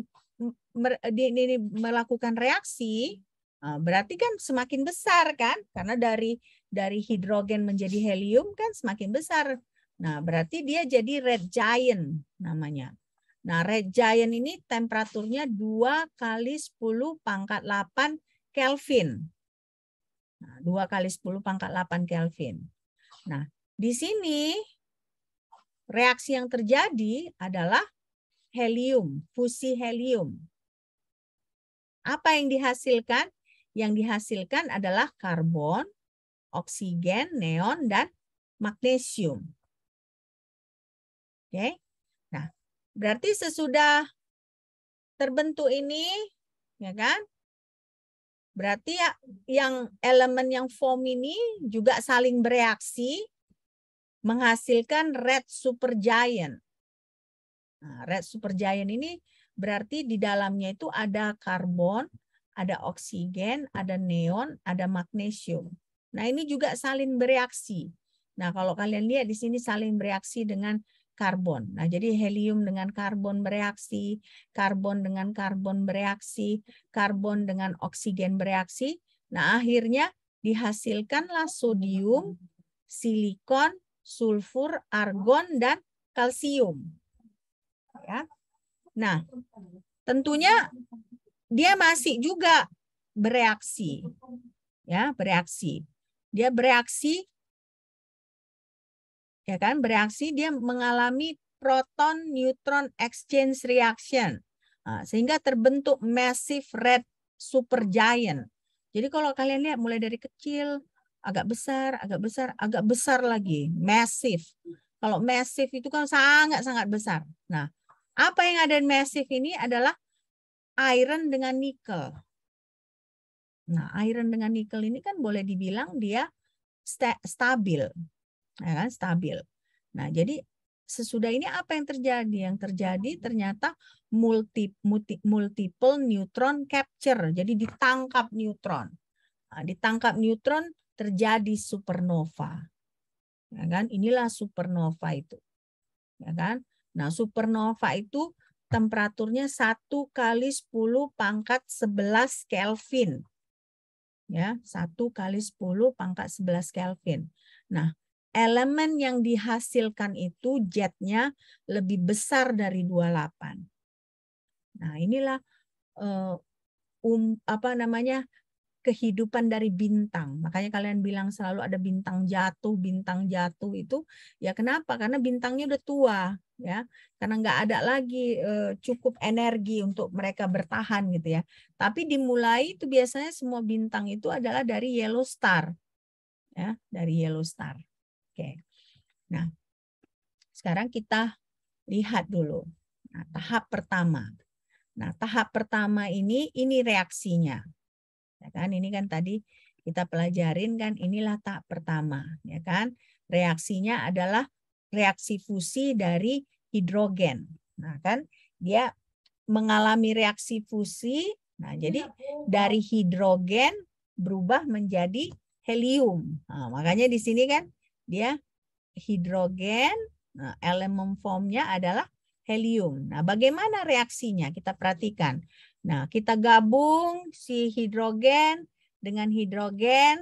ini melakukan reaksi eh, berarti kan semakin besar kan karena dari dari hidrogen menjadi helium kan semakin besar nah berarti dia jadi red giant namanya nah red giant ini temperaturnya 2 kali 10 pangkat 8 Kelvin nah, 2 kali 10 pangkat 8 Kelvin nah di sini reaksi yang terjadi adalah helium, fusi helium. Apa yang dihasilkan? Yang dihasilkan adalah karbon, oksigen, neon, dan magnesium. Oke. Nah, berarti sesudah terbentuk ini, ya kan? Berarti ya, yang elemen yang form ini juga saling bereaksi menghasilkan red super giant. Nah, red Giant ini berarti di dalamnya itu ada karbon, ada oksigen, ada neon, ada magnesium. Nah, ini juga saling bereaksi. Nah, kalau kalian lihat di sini saling bereaksi dengan karbon. Nah, jadi helium dengan karbon bereaksi, karbon dengan karbon bereaksi, karbon dengan oksigen bereaksi. Nah, akhirnya dihasilkanlah sodium, silikon, sulfur, argon, dan kalsium ya. Nah, tentunya dia masih juga bereaksi. Ya, bereaksi. Dia bereaksi ya kan? Bereaksi dia mengalami proton neutron exchange reaction. Ah, sehingga terbentuk massive red super giant. Jadi kalau kalian lihat mulai dari kecil, agak besar, agak besar, agak besar lagi, massive. Kalau massive itu kan sangat-sangat besar. Nah, apa yang ada di massive ini adalah iron dengan nikel. Nah, iron dengan nikel ini kan boleh dibilang dia sta stabil. Ya kan? Stabil. Nah, jadi sesudah ini apa yang terjadi? Yang terjadi ternyata multi, multi, multiple neutron capture. Jadi ditangkap neutron. Nah, ditangkap neutron terjadi supernova. Ya kan? Inilah supernova itu. Ya kan? Nah, supernova itu temperaturnya 1 kali 10 pangkat 11 Kelvin. Ya, 1 kali 10 pangkat 11 Kelvin. Nah, elemen yang dihasilkan itu jetnya lebih besar dari 28. Nah, inilah eh, um, apa namanya kehidupan dari bintang. Makanya kalian bilang selalu ada bintang jatuh, bintang jatuh itu ya kenapa? Karena bintangnya udah tua ya. Karena nggak ada lagi eh, cukup energi untuk mereka bertahan gitu ya. Tapi dimulai itu biasanya semua bintang itu adalah dari yellow star. Ya, dari yellow star. Oke. Nah, sekarang kita lihat dulu. Nah, tahap pertama. Nah, tahap pertama ini ini reaksinya. Ya kan ini kan tadi kita pelajarin kan inilah tak pertama, ya kan? Reaksinya adalah reaksi fusi dari hidrogen. Nah, kan dia mengalami reaksi fusi. Nah, iya, jadi dari hidrogen berubah menjadi helium. Nah, makanya di sini kan dia hidrogen, nah, elemen formnya adalah helium. Nah, bagaimana reaksinya? Kita perhatikan. Nah, kita gabung si hidrogen dengan hidrogen,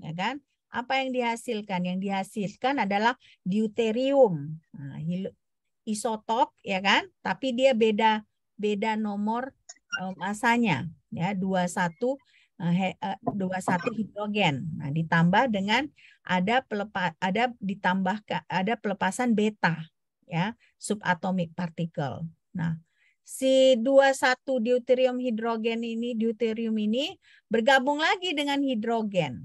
ya kan? Apa yang dihasilkan? Yang dihasilkan adalah deuterium, nah, isotop, ya kan? Tapi dia beda beda nomor eh, masanya, ya 21 21 eh, eh, hidrogen. Nah, ditambah dengan ada pelepas ada ditambah ada pelepasan beta, ya, subatomic particle. Nah, si 21 deuterium hidrogen ini, deuterium ini bergabung lagi dengan hidrogen.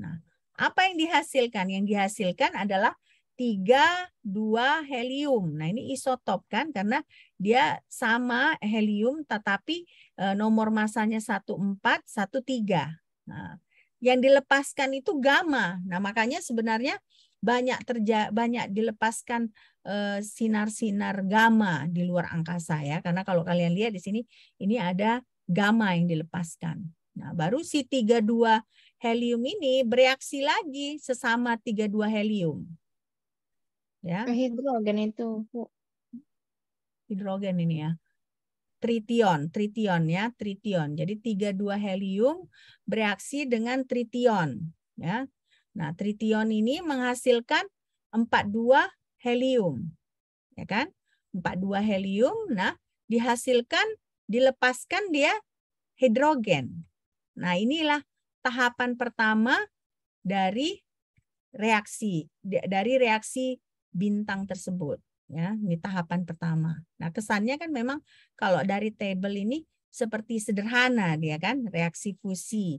Nah, apa yang dihasilkan? Yang dihasilkan adalah 3, 2 helium. Nah, ini isotop kan karena dia sama helium tetapi e, nomor masanya satu tiga. Nah, yang dilepaskan itu gamma. Nah, makanya sebenarnya banyak terja banyak dilepaskan eh, sinar-sinar gamma di luar angkasa ya. Karena kalau kalian lihat di sini ini ada gamma yang dilepaskan. Nah, baru si 32 helium ini bereaksi lagi sesama 32 helium. Ya. Hidrogen itu, Hidrogen ini ya tritium tritium ya, tritium Jadi 32 helium bereaksi dengan tritium ya. Nah, tritium ini menghasilkan 42 helium. Ya kan? 42 helium. Nah, dihasilkan dilepaskan dia hidrogen. Nah, inilah tahapan pertama dari reaksi dari reaksi bintang tersebut ya ini tahapan pertama nah kesannya kan memang kalau dari table ini seperti sederhana dia kan reaksi fusi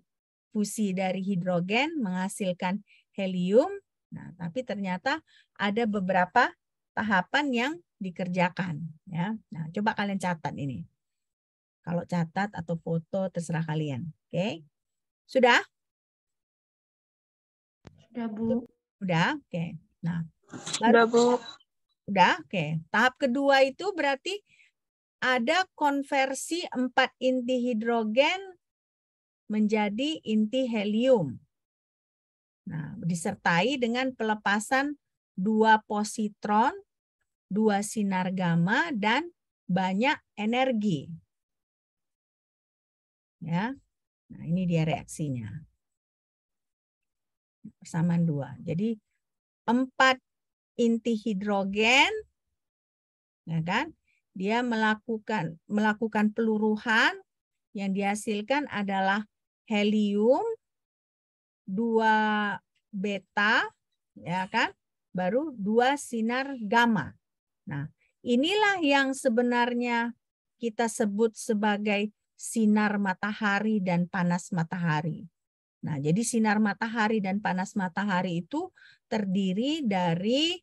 fusi dari hidrogen menghasilkan helium. Nah, tapi ternyata ada beberapa tahapan yang dikerjakan ya. Nah, coba kalian catat ini. Kalau catat atau foto terserah kalian. Oke. Sudah? Sudah, Bu. Sudah, oke. Nah, lalu, sudah, Bu. Sudah, oke. Tahap kedua itu berarti ada konversi empat inti hidrogen menjadi inti helium. Nah, disertai dengan pelepasan dua positron, dua sinar gamma, dan banyak energi. Ya, nah ini dia reaksinya. Persamaan dua. Jadi empat inti hidrogen, ya kan? Dia melakukan melakukan peluruhan yang dihasilkan adalah helium, dua beta, ya kan? Baru dua sinar gamma. Nah, inilah yang sebenarnya kita sebut sebagai sinar matahari dan panas matahari. Nah, jadi sinar matahari dan panas matahari itu terdiri dari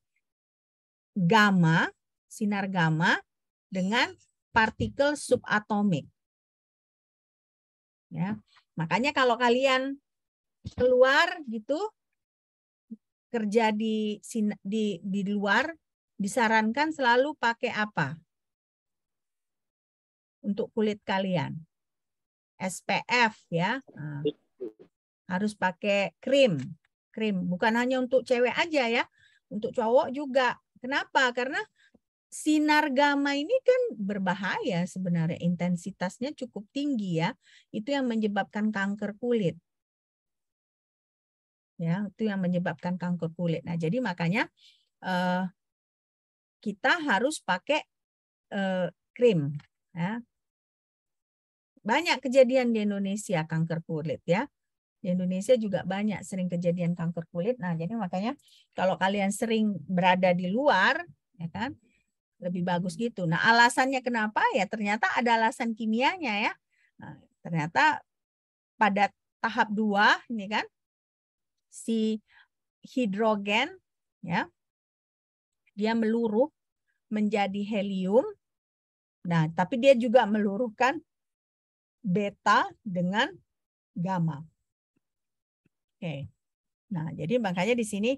gamma, sinar gamma dengan partikel subatomik. Ya. Makanya kalau kalian keluar gitu kerja di di di luar disarankan selalu pakai apa? Untuk kulit kalian. SPF ya. Nah, harus pakai krim. Krim bukan hanya untuk cewek aja ya, untuk cowok juga. Kenapa? Karena sinar gamma ini kan berbahaya sebenarnya intensitasnya cukup tinggi ya itu yang menyebabkan kanker kulit ya itu yang menyebabkan kanker kulit nah jadi makanya eh, kita harus pakai eh, krim ya banyak kejadian di Indonesia kanker kulit ya di Indonesia juga banyak sering kejadian kanker kulit nah jadi makanya kalau kalian sering berada di luar ya kan lebih bagus gitu. Nah, alasannya kenapa ya? Ternyata ada alasan kimianya ya. Nah, ternyata pada tahap 2 ini kan si hidrogen ya dia meluruh menjadi helium. Nah, tapi dia juga meluruhkan beta dengan gamma. Oke. Nah, jadi makanya di sini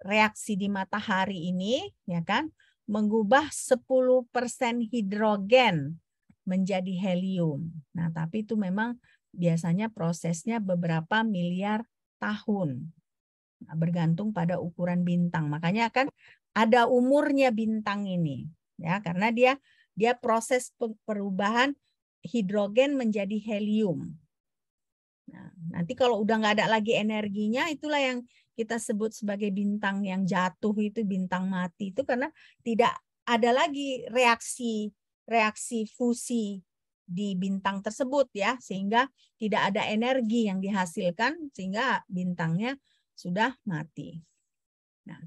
reaksi di matahari ini ya kan mengubah 10% hidrogen menjadi helium. Nah, tapi itu memang biasanya prosesnya beberapa miliar tahun. Nah, bergantung pada ukuran bintang. Makanya kan ada umurnya bintang ini ya karena dia dia proses perubahan hidrogen menjadi helium. Nah, nanti kalau udah nggak ada lagi energinya itulah yang kita sebut sebagai bintang yang jatuh itu bintang mati itu karena tidak ada lagi reaksi reaksi fusi di bintang tersebut ya sehingga tidak ada energi yang dihasilkan sehingga bintangnya sudah mati. Nah,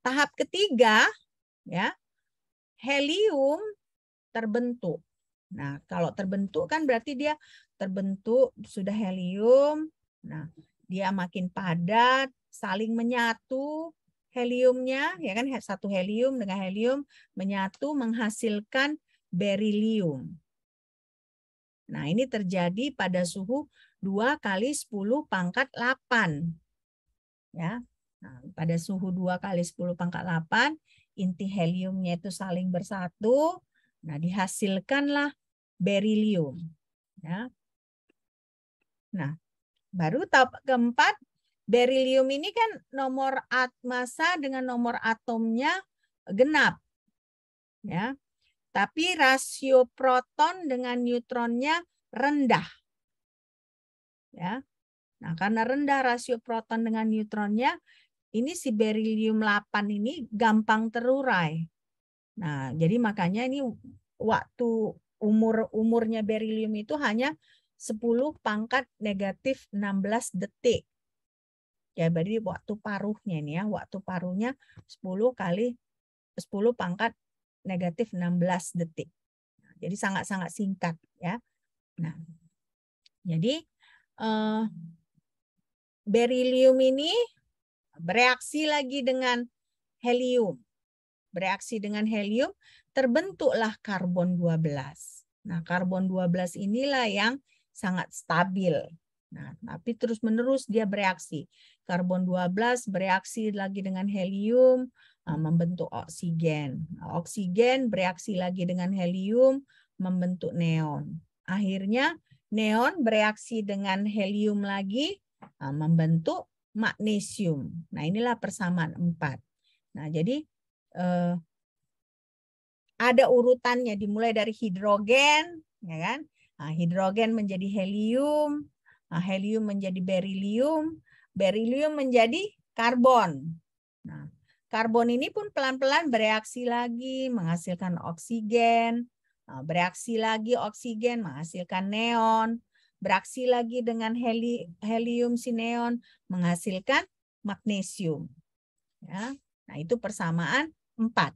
tahap ketiga ya helium terbentuk. Nah, kalau terbentuk kan berarti dia terbentuk sudah helium. Nah, dia makin padat, saling menyatu heliumnya ya kan satu helium dengan helium menyatu menghasilkan berilium. Nah, ini terjadi pada suhu 2 kali 10 pangkat 8. Ya. Nah, pada suhu 2 kali 10 pangkat 8, inti heliumnya itu saling bersatu. Nah, dihasilkanlah berilium. Ya. Nah, baru tahap keempat Berilium ini kan nomor at massa dengan nomor atomnya genap. Ya. Tapi rasio proton dengan neutronnya rendah. Ya. Nah, karena rendah rasio proton dengan neutronnya, ini si berilium 8 ini gampang terurai. Nah, jadi makanya ini waktu umur umurnya berilium itu hanya 10 pangkat negatif 16 detik ya berarti waktu paruhnya ini ya waktu paruhnya 10 kali 10 pangkat negatif 16 detik nah, jadi sangat-sangat singkat ya nah jadi uh, berilium ini bereaksi lagi dengan helium bereaksi dengan helium terbentuklah karbon 12 Nah, karbon 12 inilah yang sangat stabil. Nah, tapi terus-menerus dia bereaksi. Karbon 12 bereaksi lagi dengan helium uh, membentuk oksigen. Oksigen bereaksi lagi dengan helium membentuk neon. Akhirnya neon bereaksi dengan helium lagi uh, membentuk magnesium. Nah, inilah persamaan 4. Nah, jadi uh, ada urutannya dimulai dari hidrogen, ya kan? Nah, hidrogen menjadi helium, nah, helium menjadi berilium, berilium menjadi karbon. Nah, karbon ini pun pelan-pelan bereaksi lagi menghasilkan oksigen, nah, bereaksi lagi oksigen menghasilkan neon, Bereaksi lagi dengan heli, helium neon menghasilkan magnesium. Ya. Nah, itu persamaan empat.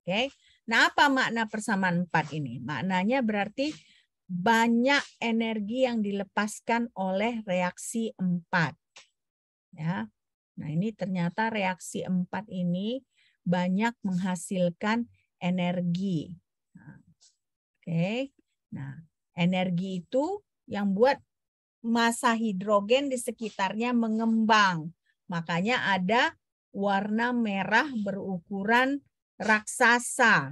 Oke. Nah, apa makna persamaan empat ini? Maknanya berarti banyak energi yang dilepaskan oleh reaksi 4. Ya. Nah, ini ternyata reaksi 4 ini banyak menghasilkan energi. Oke. Nah, energi itu yang buat massa hidrogen di sekitarnya mengembang. Makanya ada warna merah berukuran raksasa.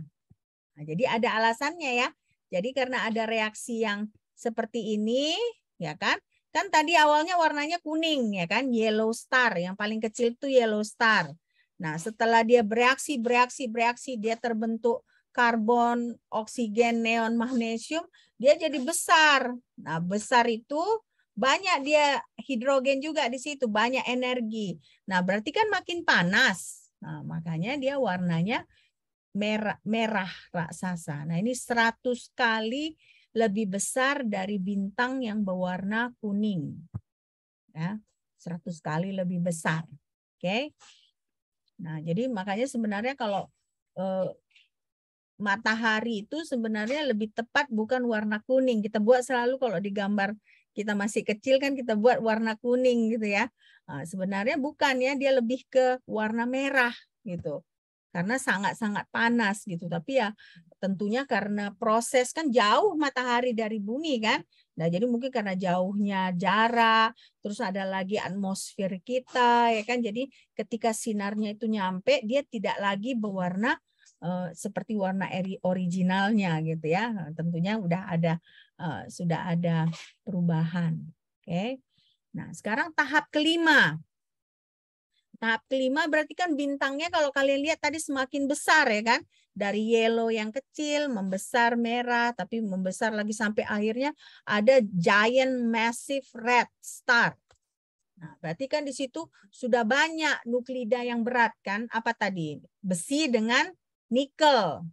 Nah, jadi ada alasannya ya jadi karena ada reaksi yang seperti ini, ya kan? Kan tadi awalnya warnanya kuning, ya kan? Yellow star, yang paling kecil itu yellow star. Nah, setelah dia bereaksi, bereaksi, bereaksi, dia terbentuk karbon, oksigen, neon, magnesium, dia jadi besar. Nah, besar itu banyak dia hidrogen juga di situ, banyak energi. Nah, berarti kan makin panas. Nah, makanya dia warnanya merah, merah raksasa. Nah, ini 100 kali lebih besar dari bintang yang berwarna kuning. Ya, 100 kali lebih besar. Oke. Nah, jadi makanya sebenarnya kalau eh, matahari itu sebenarnya lebih tepat bukan warna kuning. Kita buat selalu kalau di gambar kita masih kecil kan kita buat warna kuning gitu ya. Nah, sebenarnya bukan ya, dia lebih ke warna merah gitu karena sangat-sangat panas gitu. Tapi ya tentunya karena proses kan jauh matahari dari bumi kan. Nah, jadi mungkin karena jauhnya jarak, terus ada lagi atmosfer kita ya kan. Jadi ketika sinarnya itu nyampe dia tidak lagi berwarna eh, seperti warna eri originalnya gitu ya. Nah, tentunya udah ada uh, sudah ada perubahan. Oke. Okay? Nah, sekarang tahap kelima Tahap kelima berarti kan bintangnya kalau kalian lihat tadi semakin besar ya kan. Dari yellow yang kecil membesar merah tapi membesar lagi sampai akhirnya ada giant massive red star. Nah, berarti kan di situ sudah banyak nuklida yang berat kan? Apa tadi? Besi dengan nikel.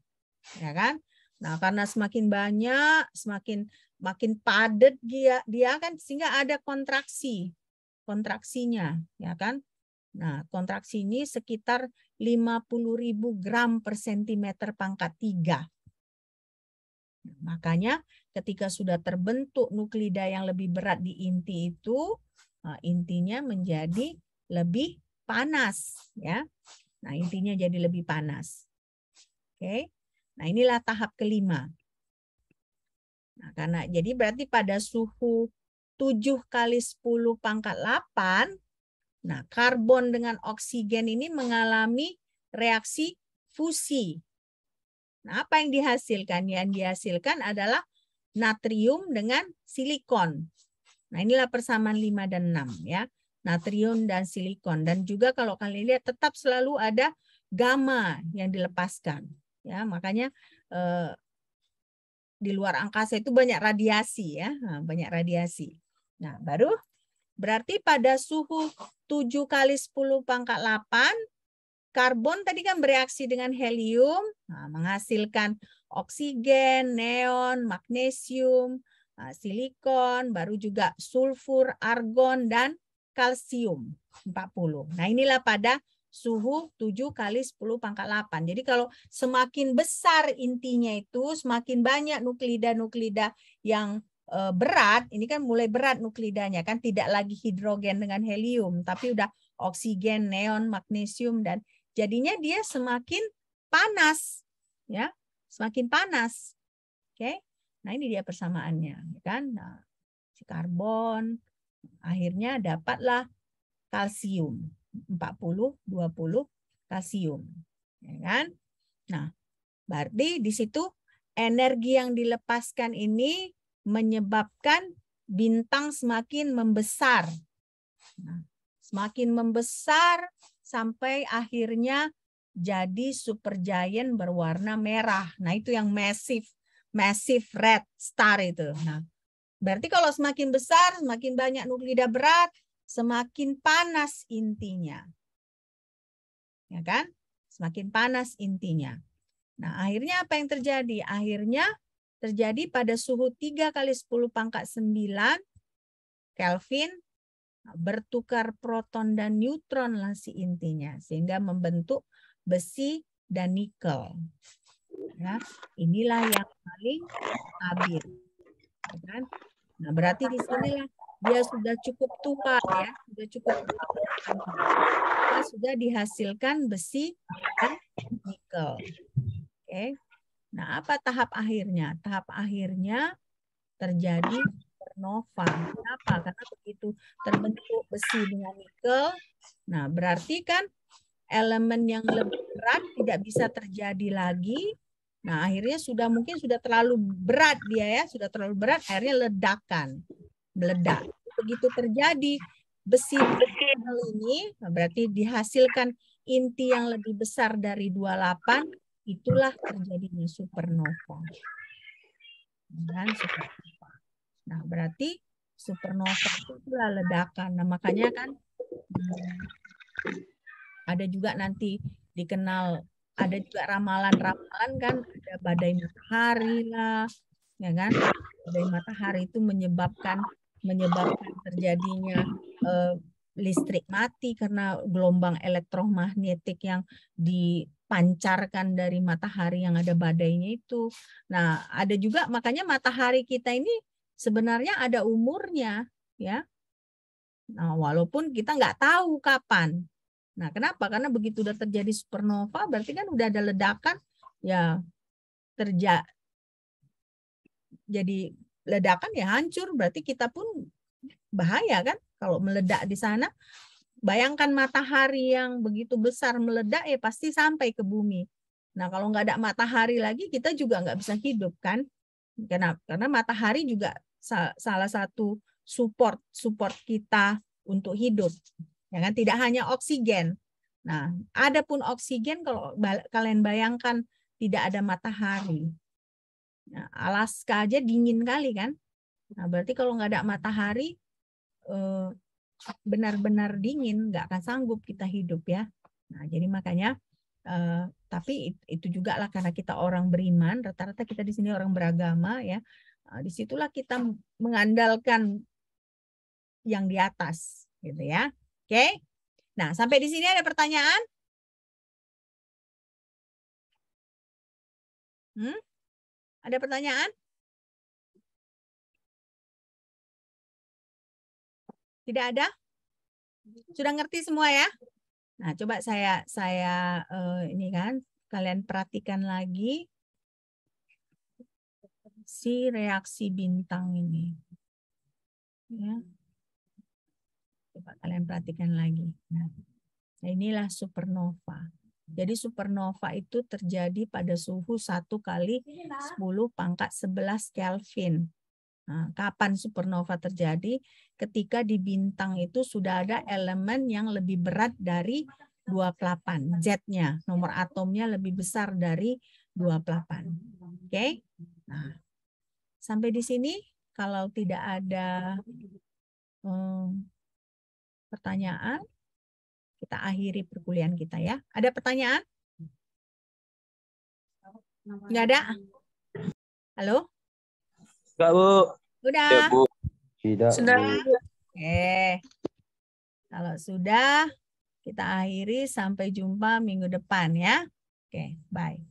Ya kan? Nah, karena semakin banyak, semakin makin padat dia dia kan sehingga ada kontraksi kontraksinya, ya kan? Nah, kontraksi ini sekitar 50.000 gram per cm pangkat 3. makanya ketika sudah terbentuk nuklida yang lebih berat di inti itu, eh, intinya menjadi lebih panas. ya. Nah, intinya jadi lebih panas. Oke. Nah, inilah tahap kelima. Nah, karena jadi berarti pada suhu 7 kali 10 pangkat 8 Nah, karbon dengan oksigen ini mengalami reaksi fusi. Nah, apa yang dihasilkan? Yang dihasilkan adalah natrium dengan silikon. Nah, inilah persamaan 5 dan 6 ya. Natrium dan silikon dan juga kalau kalian lihat tetap selalu ada gamma yang dilepaskan ya. Makanya eh, di luar angkasa itu banyak radiasi ya, nah, banyak radiasi. Nah, baru Berarti pada suhu 7 kali 10 pangkat 8, karbon tadi kan bereaksi dengan helium, nah, menghasilkan oksigen, neon, magnesium, nah, silikon, baru juga sulfur, argon, dan kalsium 40. Nah inilah pada suhu 7 kali 10 pangkat 8. Jadi kalau semakin besar intinya itu, semakin banyak nuklida-nuklida yang Eh, berat, ini kan mulai berat nuklidanya kan tidak lagi hidrogen dengan helium, tapi udah oksigen, neon, magnesium dan jadinya dia semakin panas, ya, semakin panas. Oke, nah ini dia persamaannya, ya kan? Nah, si karbon akhirnya dapatlah kalsium 40 20 kalsium, ya kan? Nah, berarti di situ energi yang dilepaskan ini menyebabkan bintang semakin membesar. Nah, semakin membesar sampai akhirnya jadi super giant berwarna merah. Nah, itu yang massive massive red star itu. Nah, berarti kalau semakin besar, semakin banyak nuklida berat, semakin panas intinya. Ya kan? Semakin panas intinya. Nah, akhirnya apa yang terjadi? Akhirnya terjadi pada suhu 3 kali 10 pangkat 9 Kelvin bertukar proton dan neutron si intinya sehingga membentuk besi dan nikel. Ya, inilah yang paling stabil. Ya kan? Nah, berarti di sini dia sudah cukup tua ya, sudah cukup tua. sudah dihasilkan besi dan nikel. Oke. Okay. Nah, apa tahap akhirnya? Tahap akhirnya terjadi supernova. Kenapa? Karena begitu terbentuk besi dengan nikel. Nah, berarti kan elemen yang lebih berat tidak bisa terjadi lagi. Nah, akhirnya sudah mungkin sudah terlalu berat dia ya, sudah terlalu berat akhirnya ledakan. Meledak. Begitu terjadi besi ini berarti dihasilkan inti yang lebih besar dari 28 itulah terjadinya supernova. Dan supernova. Nah, berarti supernova itu itulah ledakan. Nah, makanya kan hmm, ada juga nanti dikenal ada juga ramalan-ramalan kan ada badai matahari lah, ya kan? Badai matahari itu menyebabkan menyebabkan terjadinya eh, listrik mati karena gelombang elektromagnetik yang di pancarkan dari matahari yang ada badainya itu. Nah, ada juga makanya matahari kita ini sebenarnya ada umurnya, ya. Nah, walaupun kita nggak tahu kapan. Nah, kenapa? Karena begitu udah terjadi supernova, berarti kan udah ada ledakan, ya terjadi jadi ledakan ya hancur. Berarti kita pun bahaya kan? Kalau meledak di sana, Bayangkan matahari yang begitu besar meledak ya pasti sampai ke bumi. Nah kalau nggak ada matahari lagi kita juga nggak bisa hidup kan? Karena karena matahari juga salah satu support support kita untuk hidup. Ya kan tidak hanya oksigen. Nah, ada pun oksigen kalau kalian bayangkan tidak ada matahari. Nah, Alaska aja dingin kali kan? Nah, berarti kalau nggak ada matahari, eh, benar-benar dingin nggak akan sanggup kita hidup ya nah jadi makanya eh, tapi itu juga lah karena kita orang beriman rata-rata kita di sini orang beragama ya nah, disitulah kita mengandalkan yang di atas gitu ya oke nah sampai di sini ada pertanyaan hmm? ada pertanyaan Tidak ada? Sudah ngerti semua ya? Nah, coba saya saya uh, ini kan kalian perhatikan lagi si reaksi bintang ini. Ya. Coba kalian perhatikan lagi. Nah, inilah supernova. Jadi supernova itu terjadi pada suhu 1 kali 10 pangkat 11 Kelvin. Nah, kapan supernova terjadi? Ketika di bintang itu sudah ada elemen yang lebih berat dari 28, Z-nya, nomor atomnya lebih besar dari 28. Oke. Okay? Nah, sampai di sini kalau tidak ada hmm, pertanyaan, kita akhiri perkuliahan kita ya. Ada pertanyaan? Enggak ada? Halo? Enggak, Bu. Sudah. Bu. Tidak. Sudah. Oke. Kalau sudah, kita akhiri sampai jumpa minggu depan ya. Oke, bye.